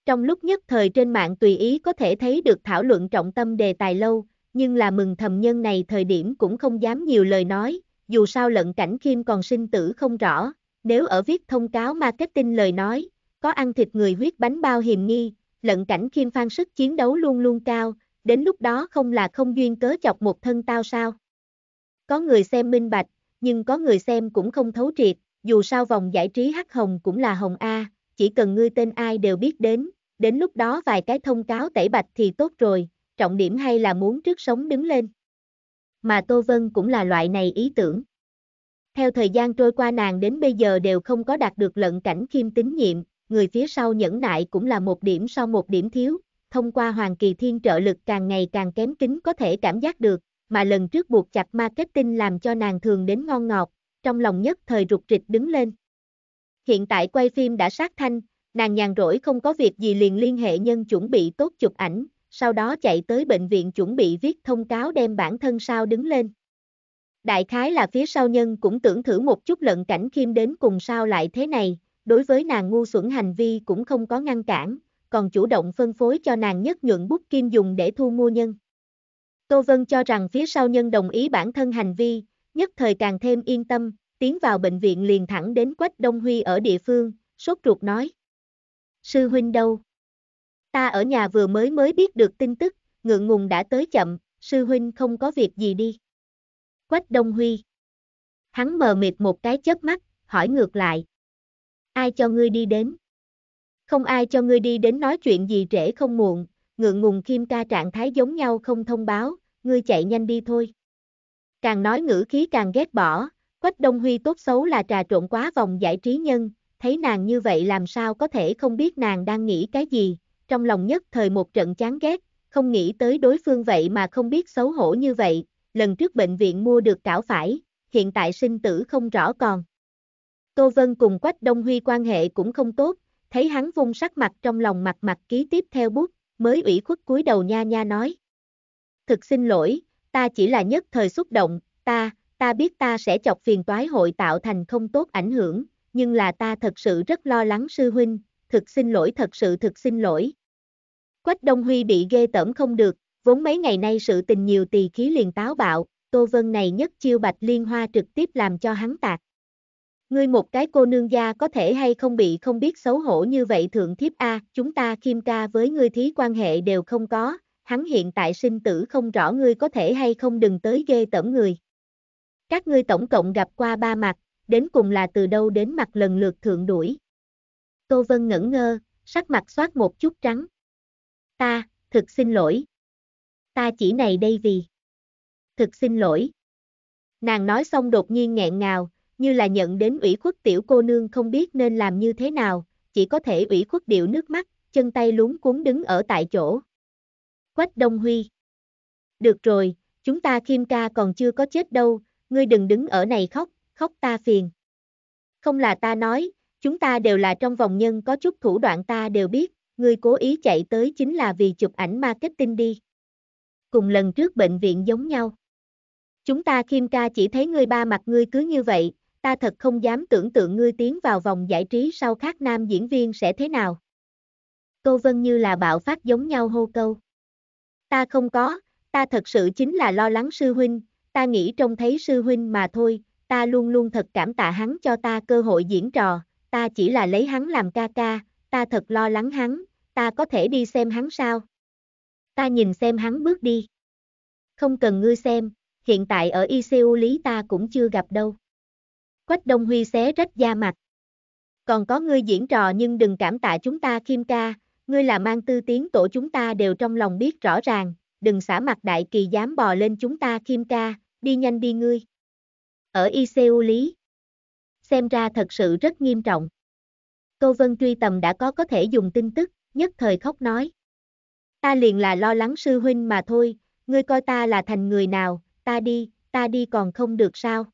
Trong lúc nhất thời trên mạng tùy ý có thể thấy được thảo luận trọng tâm đề tài lâu, nhưng là mừng thầm nhân này thời điểm cũng không dám nhiều lời nói, dù sao lận cảnh khiêm còn sinh tử không rõ, nếu ở viết thông cáo marketing lời nói, có ăn thịt người huyết bánh bao hiềm nghi, lận cảnh khiêm phan sức chiến đấu luôn luôn cao, đến lúc đó không là không duyên cớ chọc một thân tao sao. Có người xem minh bạch, nhưng có người xem cũng không thấu triệt, dù sao vòng giải trí hắc hồng cũng là hồng A, chỉ cần ngươi tên ai đều biết đến, đến lúc đó vài cái thông cáo tẩy bạch thì tốt rồi, trọng điểm hay là muốn trước sống đứng lên. Mà Tô Vân cũng là loại này ý tưởng. Theo thời gian trôi qua nàng đến bây giờ đều không có đạt được lận cảnh khiêm tín nhiệm, người phía sau nhẫn nại cũng là một điểm sau một điểm thiếu, thông qua Hoàng Kỳ Thiên trợ lực càng ngày càng kém kính có thể cảm giác được, mà lần trước buộc chặt marketing làm cho nàng thường đến ngon ngọt, trong lòng nhất thời rụt rịch đứng lên. Hiện tại quay phim đã sát thanh, Nàng nhàn rỗi không có việc gì liền liên hệ nhân chuẩn bị tốt chụp ảnh, sau đó chạy tới bệnh viện chuẩn bị viết thông cáo đem bản thân sao đứng lên. Đại khái là phía sau nhân cũng tưởng thử một chút lận cảnh khiêm đến cùng sao lại thế này, đối với nàng ngu xuẩn hành vi cũng không có ngăn cản, còn chủ động phân phối cho nàng nhất nhuận bút kim dùng để thu mua nhân. Tô Vân cho rằng phía sau nhân đồng ý bản thân hành vi, nhất thời càng thêm yên tâm, tiến vào bệnh viện liền thẳng đến Quách Đông Huy ở địa phương, sốt ruột nói sư huynh đâu? Ta ở nhà vừa mới mới biết được tin tức, ngượng ngùng đã tới chậm, sư huynh không có việc gì đi. Quách Đông Huy. Hắn mờ mịt một cái chớp mắt, hỏi ngược lại. Ai cho ngươi đi đến? Không ai cho ngươi đi đến nói chuyện gì trễ không muộn, ngượng ngùng Kim ca trạng thái giống nhau không thông báo, ngươi chạy nhanh đi thôi. Càng nói ngữ khí càng ghét bỏ, Quách Đông Huy tốt xấu là trà trộn quá vòng giải trí nhân, thấy nàng như vậy làm sao có thể không biết nàng đang nghĩ cái gì, trong lòng nhất thời một trận chán ghét, không nghĩ tới đối phương vậy mà không biết xấu hổ như vậy, lần trước bệnh viện mua được cảo phải, hiện tại sinh tử không rõ còn. Tô Vân cùng Quách Đông Huy quan hệ cũng không tốt, thấy hắn vung sắc mặt trong lòng mặt mặt ký tiếp theo bút, mới ủy khuất cúi đầu nha nha nói. Thực xin lỗi, ta chỉ là nhất thời xúc động, ta, ta biết ta sẽ chọc phiền toái hội tạo thành không tốt ảnh hưởng, nhưng là ta thật sự rất lo lắng sư huynh, thực xin lỗi thật sự thực xin lỗi. Quách Đông Huy bị ghê tởm không được, vốn mấy ngày nay sự tình nhiều tỳ khí liền táo bạo, Tô Vân này nhất chiêu bạch liên hoa trực tiếp làm cho hắn tạc. Ngươi một cái cô nương gia có thể hay không bị không biết xấu hổ như vậy thượng thiếp A, chúng ta kim ca với ngươi thí quan hệ đều không có, hắn hiện tại sinh tử không rõ ngươi có thể hay không đừng tới ghê tởm người. Các ngươi tổng cộng gặp qua ba mặt, đến cùng là từ đâu đến mặt lần lượt thượng đuổi. Tô Vân ngẩn ngơ, sắc mặt xoát một chút trắng. Ta, thực xin lỗi. Ta chỉ này đây vì. Thực xin lỗi. Nàng nói xong đột nhiên nghẹn ngào, như là nhận đến ủy khuất tiểu cô nương không biết nên làm như thế nào, chỉ có thể ủy khuất điệu nước mắt, chân tay lúng cuốn đứng ở tại chỗ. Quách Đông Huy. Được rồi, chúng ta Kim ca còn chưa có chết đâu, ngươi đừng đứng ở này khóc, khóc ta phiền. Không là ta nói, chúng ta đều là trong vòng nhân có chút thủ đoạn ta đều biết, ngươi cố ý chạy tới chính là vì chụp ảnh marketing đi. Cùng lần trước bệnh viện giống nhau. Chúng ta Kim ca chỉ thấy ngươi ba mặt ngươi cứ như vậy, ta thật không dám tưởng tượng ngươi tiến vào vòng giải trí sau khác nam diễn viên sẽ thế nào. Câu vân như là bạo phát giống nhau hô câu. Ta không có, ta thật sự chính là lo lắng sư huynh, ta nghĩ trông thấy sư huynh mà thôi, ta luôn luôn thật cảm tạ hắn cho ta cơ hội diễn trò, ta chỉ là lấy hắn làm ca ca, ta thật lo lắng hắn, ta có thể đi xem hắn sao? Ta nhìn xem hắn bước đi. Không cần ngươi xem, hiện tại ở ICU lý ta cũng chưa gặp đâu. Quách Đông Huy xé rách da mặt. Còn có ngươi diễn trò nhưng đừng cảm tạ chúng ta Kim ca, ngươi là mang tư tiến tổ chúng ta đều trong lòng biết rõ ràng, đừng xả mặt đại kỳ dám bò lên chúng ta Kim ca, đi nhanh đi ngươi. Ở ICU lý. Xem ra thật sự rất nghiêm trọng. Câu vân truy tầm đã có có thể dùng tin tức, nhất thời khóc nói. Ta liền là lo lắng sư huynh mà thôi, ngươi coi ta là thành người nào, ta đi, ta đi còn không được sao.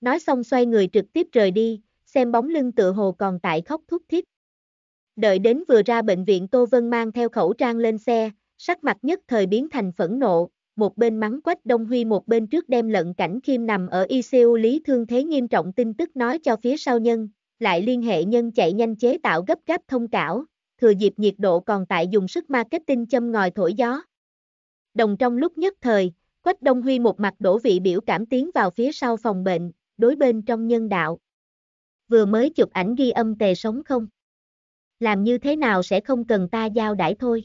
Nói xong xoay người trực tiếp rời đi, xem bóng lưng tựa hồ còn tại khóc thúc thiết. Đợi đến vừa ra bệnh viện Tô Vân mang theo khẩu trang lên xe, sắc mặt nhất thời biến thành phẫn nộ, một bên mắng Quách Đông Huy một bên trước đem lận cảnh khiêm nằm ở ICU lý thương thế nghiêm trọng tin tức nói cho phía sau nhân, lại liên hệ nhân chạy nhanh chế tạo gấp gáp thông cảo, thừa dịp nhiệt độ còn tại dùng sức marketing châm ngòi thổi gió. Đồng trong lúc nhất thời, Quách Đông Huy một mặt đổ vị biểu cảm tiến vào phía sau phòng bệnh, đối bên trong nhân đạo. Vừa mới chụp ảnh ghi âm tề sống không? Làm như thế nào sẽ không cần ta giao đãi thôi.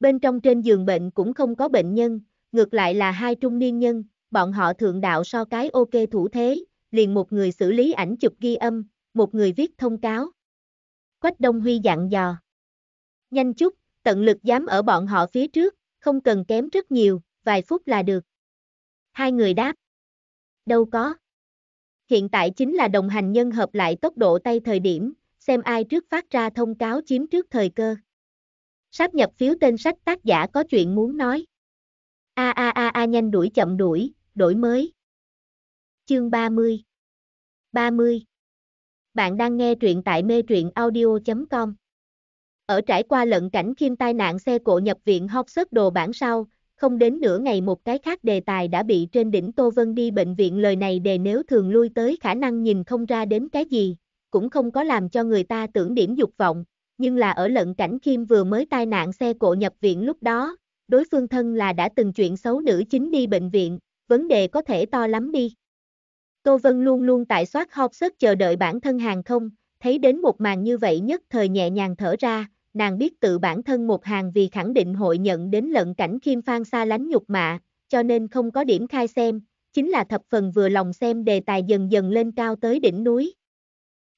Bên trong trên giường bệnh cũng không có bệnh nhân, ngược lại là hai trung niên nhân, bọn họ thượng đạo so cái ok thủ thế, liền một người xử lý ảnh chụp ghi âm, một người viết thông cáo. Quách Đông Huy dặn dò. Nhanh chút, tận lực dám ở bọn họ phía trước, không cần kém rất nhiều, vài phút là được. Hai người đáp. Đâu có. Hiện tại chính là đồng hành nhân hợp lại tốc độ tay thời điểm, xem ai trước phát ra thông cáo chiếm trước thời cơ. Sáp nhập phiếu tên sách tác giả có chuyện muốn nói. A a a a nhanh đuổi chậm đuổi, đổi mới. Chương 30 30 Bạn đang nghe truyện tại mê truyện audio.com Ở trải qua lận cảnh khiêm tai nạn xe cộ nhập viện học sức đồ bản sau, không đến nửa ngày một cái khác đề tài đã bị trên đỉnh Tô Vân đi bệnh viện lời này đề nếu thường lui tới khả năng nhìn không ra đến cái gì, cũng không có làm cho người ta tưởng điểm dục vọng, nhưng là ở lận cảnh Kim vừa mới tai nạn xe cộ nhập viện lúc đó, đối phương thân là đã từng chuyện xấu nữ chính đi bệnh viện, vấn đề có thể to lắm đi. Tô Vân luôn luôn tại soát hot search chờ đợi bản thân hàng không, thấy đến một màn như vậy nhất thời nhẹ nhàng thở ra, nàng biết tự bản thân một hàng vì khẳng định hội nhận đến lận cảnh khiêm phan xa lánh nhục mạ, cho nên không có điểm khai xem, chính là thập phần vừa lòng xem đề tài dần dần lên cao tới đỉnh núi.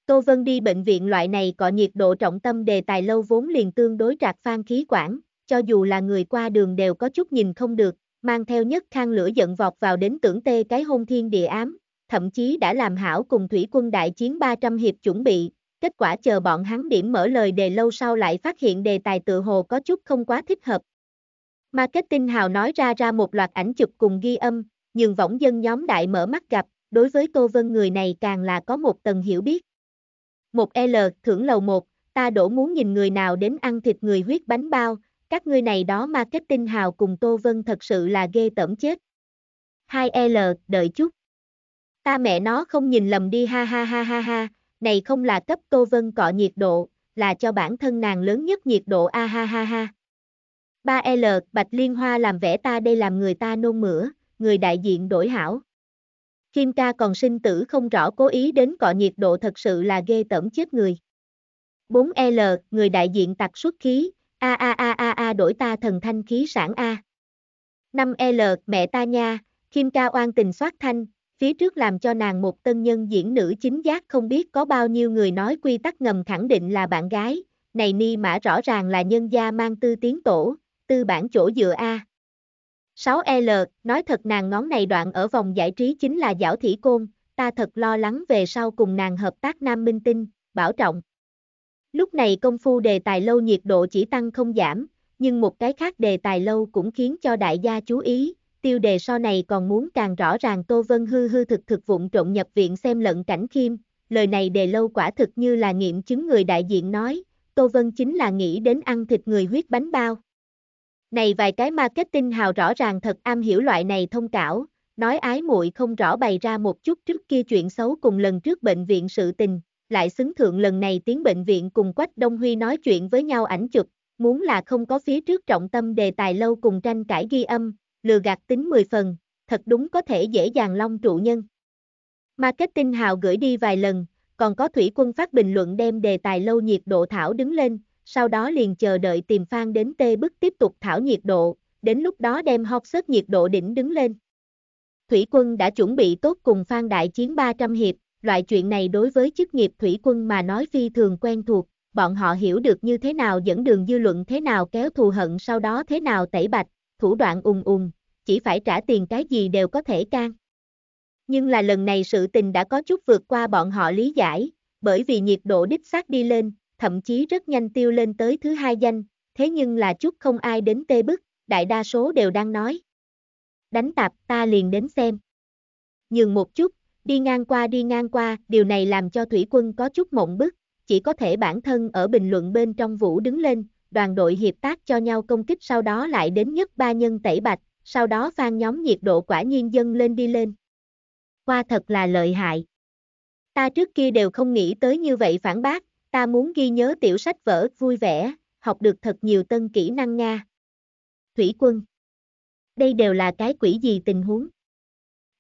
Tô Vân đi bệnh viện loại này có nhiệt độ trọng tâm đề tài lâu vốn liền tương đối trạc phan khí quản, cho dù là người qua đường đều có chút nhìn không được, mang theo nhất khang lửa giận vọt vào đến tưởng tê cái hôn thiên địa ám, thậm chí đã làm hảo cùng thủy quân đại chiến 300 hiệp chuẩn bị, kết quả chờ bọn hắn điểm mở lời đề lâu sau lại phát hiện đề tài tự hồ có chút không quá thích hợp. Marketing hào nói ra ra một loạt ảnh chụp cùng ghi âm, nhưng võng dân nhóm đại mở mắt gặp, đối với Tô Vân người này càng là có một tầng hiểu biết. Một L, thưởng lầu một, ta đổ muốn nhìn người nào đến ăn thịt người huyết bánh bao, các ngươi này đó marketing hào cùng Tô Vân thật sự là ghê tởm chết. 2L, đợi chút. Ta mẹ nó không nhìn lầm đi ha ha ha ha ha, này không là cấp Tô Vân cọ nhiệt độ, là cho bản thân nàng lớn nhất nhiệt độ a ha ha ha. 3L, Bạch Liên Hoa làm vẽ ta đây làm người ta nôn mửa, người đại diện đổi hảo. Kim ca còn sinh tử không rõ cố ý đến cọ nhiệt độ thật sự là ghê tởm chết người. 4L, người đại diện tặc xuất khí, a a a a đổi ta thần thanh khí sản A. 5L, mẹ ta nha, Kim Ca oan tình soát thanh, phía trước làm cho nàng một tân nhân diễn nữ chính giác không biết có bao nhiêu người nói quy tắc ngầm khẳng định là bạn gái, này ni mã rõ ràng là nhân gia mang tư tiến tổ, tư bản chỗ dựa A. 6L, nói thật nàng ngón này đoạn ở vòng giải trí chính là giảo thỉ côn, ta thật lo lắng về sau cùng nàng hợp tác nam minh tinh, bảo trọng. Lúc này công phu đề tài lâu nhiệt độ chỉ tăng không giảm, nhưng một cái khác đề tài lâu cũng khiến cho đại gia chú ý, tiêu đề sau này còn muốn càng rõ ràng Tô Vân hư hư thực thực vụng trộn nhập viện xem lận cảnh khiêm, lời này đề lâu quả thực như là nghiệm chứng người đại diện nói, Tô Vân chính là nghĩ đến ăn thịt người huyết bánh bao. Này vài cái marketing hào rõ ràng thật am hiểu loại này thông cảo, nói ái muội không rõ bày ra một chút trước kia chuyện xấu cùng lần trước bệnh viện sự tình, lại xứng thượng lần này tiếng bệnh viện cùng Quách Đông Huy nói chuyện với nhau ảnh chụp, Muốn là không có phía trước trọng tâm đề tài lâu cùng tranh cãi ghi âm, lừa gạt tính 10 phần, thật đúng có thể dễ dàng long trụ nhân. Marketing hào gửi đi vài lần, còn có thủy quân phát bình luận đem đề tài lâu nhiệt độ thảo đứng lên, sau đó liền chờ đợi tìm phan đến tê bức tiếp tục thảo nhiệt độ, đến lúc đó đem học sức nhiệt độ đỉnh đứng lên. Thủy quân đã chuẩn bị tốt cùng phan đại chiến 300 hiệp, loại chuyện này đối với chức nghiệp thủy quân mà nói phi thường quen thuộc, bọn họ hiểu được như thế nào dẫn đường dư luận thế nào kéo thù hận sau đó thế nào tẩy bạch, thủ đoạn ùng ùng, chỉ phải trả tiền cái gì đều có thể can. Nhưng là lần này sự tình đã có chút vượt qua bọn họ lý giải, bởi vì nhiệt độ đích xác đi lên, thậm chí rất nhanh tiêu lên tới thứ hai danh, thế nhưng là chút không ai đến tê bức, đại đa số đều đang nói. Đánh tạp ta liền đến xem. Nhường một chút, đi ngang qua đi ngang qua, điều này làm cho thủy quân có chút mộng bức, chỉ có thể bản thân ở bình luận bên trong vũ đứng lên, đoàn đội hiệp tác cho nhau công kích sau đó lại đến nhất ba nhân tẩy bạch, sau đó phan nhóm nhiệt độ quả nhiên dâng lên đi lên. Qua thật là lợi hại. Ta trước kia đều không nghĩ tới như vậy phản bác, ta muốn ghi nhớ tiểu sách vở vui vẻ, học được thật nhiều tân kỹ năng Nga. Thủy quân. Đây đều là cái quỷ gì tình huống.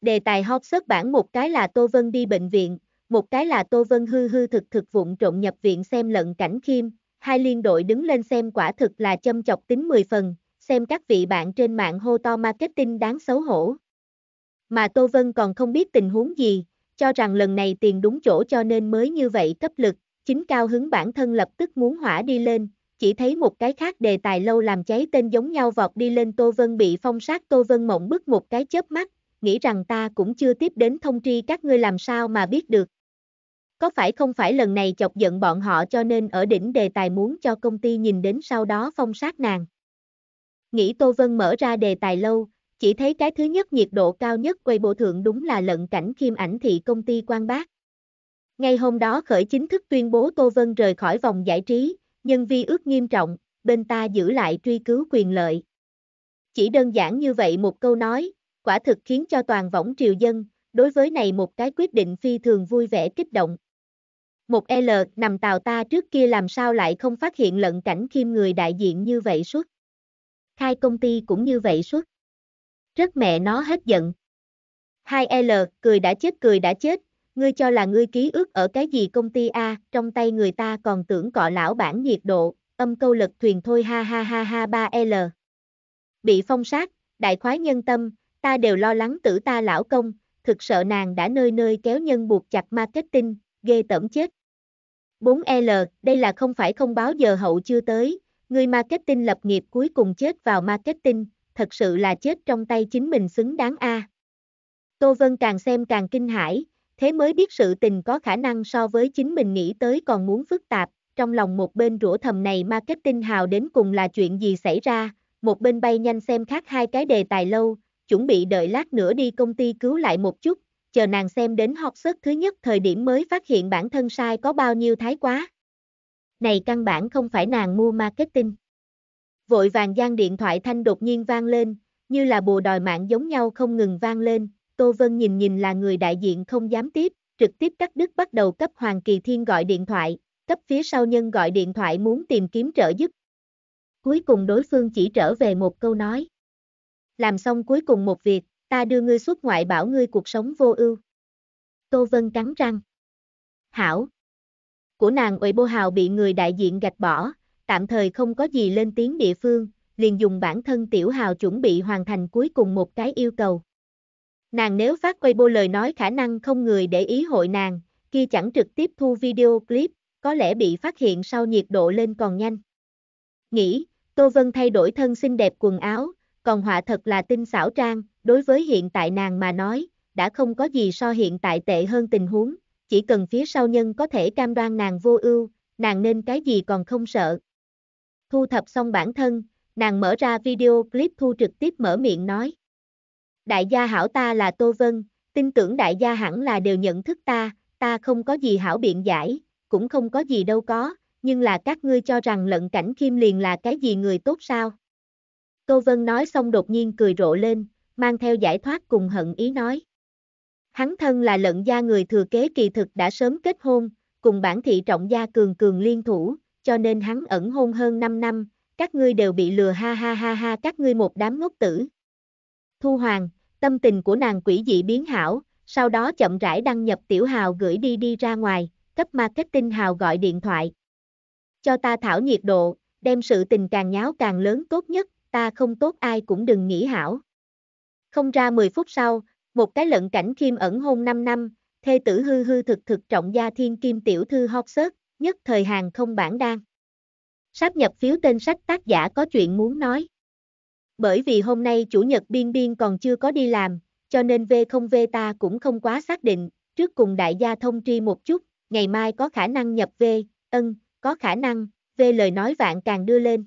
Đề tài hot xuất bản một cái là Tô Vân đi bệnh viện, một cái là Tô Vân hư hư thực thực vụn trộn nhập viện xem lận cảnh khiêm, hai liên đội đứng lên xem quả thực là châm chọc tính 10 phần, xem các vị bạn trên mạng hô to marketing đáng xấu hổ. Mà Tô Vân còn không biết tình huống gì, cho rằng lần này tiền đúng chỗ cho nên mới như vậy cấp lực, chính cao hứng bản thân lập tức muốn hỏa đi lên, chỉ thấy một cái khác đề tài lâu làm cháy tên giống nhau vọt đi lên Tô Vân bị phong sát Tô Vân mộng bức một cái chớp mắt, nghĩ rằng ta cũng chưa tiếp đến thông tri các ngươi làm sao mà biết được. Có phải không phải lần này chọc giận bọn họ cho nên ở đỉnh đề tài muốn cho công ty nhìn đến sau đó phong sát nàng. Nghĩ Tô Vân mở ra đề tài lâu, chỉ thấy cái thứ nhất nhiệt độ cao nhất quay bộ thượng đúng là lận cảnh khiêm ảnh thị công ty quan bác. Ngay hôm đó khởi chính thức tuyên bố Tô Vân rời khỏi vòng giải trí, nhân vi ước nghiêm trọng, bên ta giữ lại truy cứu quyền lợi. Chỉ đơn giản như vậy một câu nói, quả thực khiến cho toàn võng triều dân, đối với này một cái quyết định phi thường vui vẻ kích động. Một L nằm tàu ta trước kia làm sao lại không phát hiện lận cảnh kim người đại diện như vậy suốt. Khai công ty cũng như vậy suốt. Rất mẹ nó hết giận. 2L, cười đã chết cười đã chết, ngươi cho là ngươi ký ức ở cái gì công ty A, trong tay người ta còn tưởng cọ lão bản nhiệt độ, âm câu lật thuyền thôi ha ha ha ha 3L. Bị phong sát, đại khoái nhân tâm, ta đều lo lắng tử ta lão công, thực sợ nàng đã nơi nơi kéo nhân buộc chặt marketing, ghê tởm chết. 4L, đây là không phải không báo giờ hậu chưa tới, người marketing lập nghiệp cuối cùng chết vào marketing, thật sự là chết trong tay chính mình xứng đáng a. Tô Vân càng xem càng kinh hãi, thế mới biết sự tình có khả năng so với chính mình nghĩ tới còn muốn phức tạp, trong lòng một bên rủa thầm này marketing hào đến cùng là chuyện gì xảy ra, một bên bay nhanh xem khác hai cái đề tài lâu, chuẩn bị đợi lát nữa đi công ty cứu lại một chút, chờ nàng xem đến học sức thứ nhất thời điểm mới phát hiện bản thân sai có bao nhiêu thái quá. Này căn bản không phải nàng mua marketing. Vội vàng gian điện thoại thanh đột nhiên vang lên, như là bồ đòi mạng giống nhau không ngừng vang lên, Tô Vân nhìn nhìn là người đại diện không dám tiếp, trực tiếp cắt đứt bắt đầu cấp Hoàng Kỳ Thiên gọi điện thoại, cấp phía sau nhân gọi điện thoại muốn tìm kiếm trợ giúp. Cuối cùng đối phương chỉ trở về một câu nói. Làm xong cuối cùng một việc, ta đưa ngươi xuất ngoại bảo ngươi cuộc sống vô ưu. Tô Vân cắn răng. Hảo. Của nàng ủy bô hào bị người đại diện gạch bỏ, tạm thời không có gì lên tiếng địa phương, liền dùng bản thân tiểu hào chuẩn bị hoàn thành cuối cùng một cái yêu cầu. Nàng nếu phát quay bô lời nói khả năng không người để ý hội nàng, kia chẳng trực tiếp thu video clip, có lẽ bị phát hiện sau nhiệt độ lên còn nhanh. Nghĩ, Tô Vân thay đổi thân xinh đẹp quần áo, còn họa thật là tinh xảo trang, đối với hiện tại nàng mà nói, đã không có gì so hiện tại tệ hơn tình huống, chỉ cần phía sau nhân có thể cam đoan nàng vô ưu, nàng nên cái gì còn không sợ. Thu thập xong bản thân, nàng mở ra video clip thu trực tiếp mở miệng nói. Đại gia hảo ta là Tô Vân, tin tưởng đại gia hẳn là đều nhận thức ta, ta không có gì hảo biện giải, cũng không có gì đâu có, nhưng là các ngươi cho rằng lận cảnh kim liền là cái gì người tốt sao. Tô Vân nói xong đột nhiên cười rộ lên, mang theo giải thoát cùng hận ý nói. Hắn thân là lận gia người thừa kế kỳ thực đã sớm kết hôn, cùng bản thị trọng gia cường cường liên thủ, cho nên hắn ẩn hôn hơn 5 năm, các ngươi đều bị lừa ha ha ha ha các ngươi một đám ngốc tử. Thu Hoàng, tâm tình của nàng quỷ dị biến hảo, sau đó chậm rãi đăng nhập tiểu hào gửi đi đi ra ngoài, cấp marketing hào gọi điện thoại. Cho ta thảo nhiệt độ, đem sự tình càng nháo càng lớn tốt nhất, ta không tốt ai cũng đừng nghĩ hảo. Không ra 10 phút sau, một cái lận cảnh kim ẩn hôn 5 năm, thê tử hư hư thực thực trọng gia thiên kim tiểu thư hót search, nhất thời hàng không bản đan. Sáp nhập phiếu tên sách tác giả có chuyện muốn nói. Bởi vì hôm nay chủ nhật biên biên còn chưa có đi làm, cho nên V không V ta cũng không quá xác định, trước cùng đại gia thông tri một chút, ngày mai có khả năng nhập V, ân, có khả năng, V lời nói vạn càng đưa lên.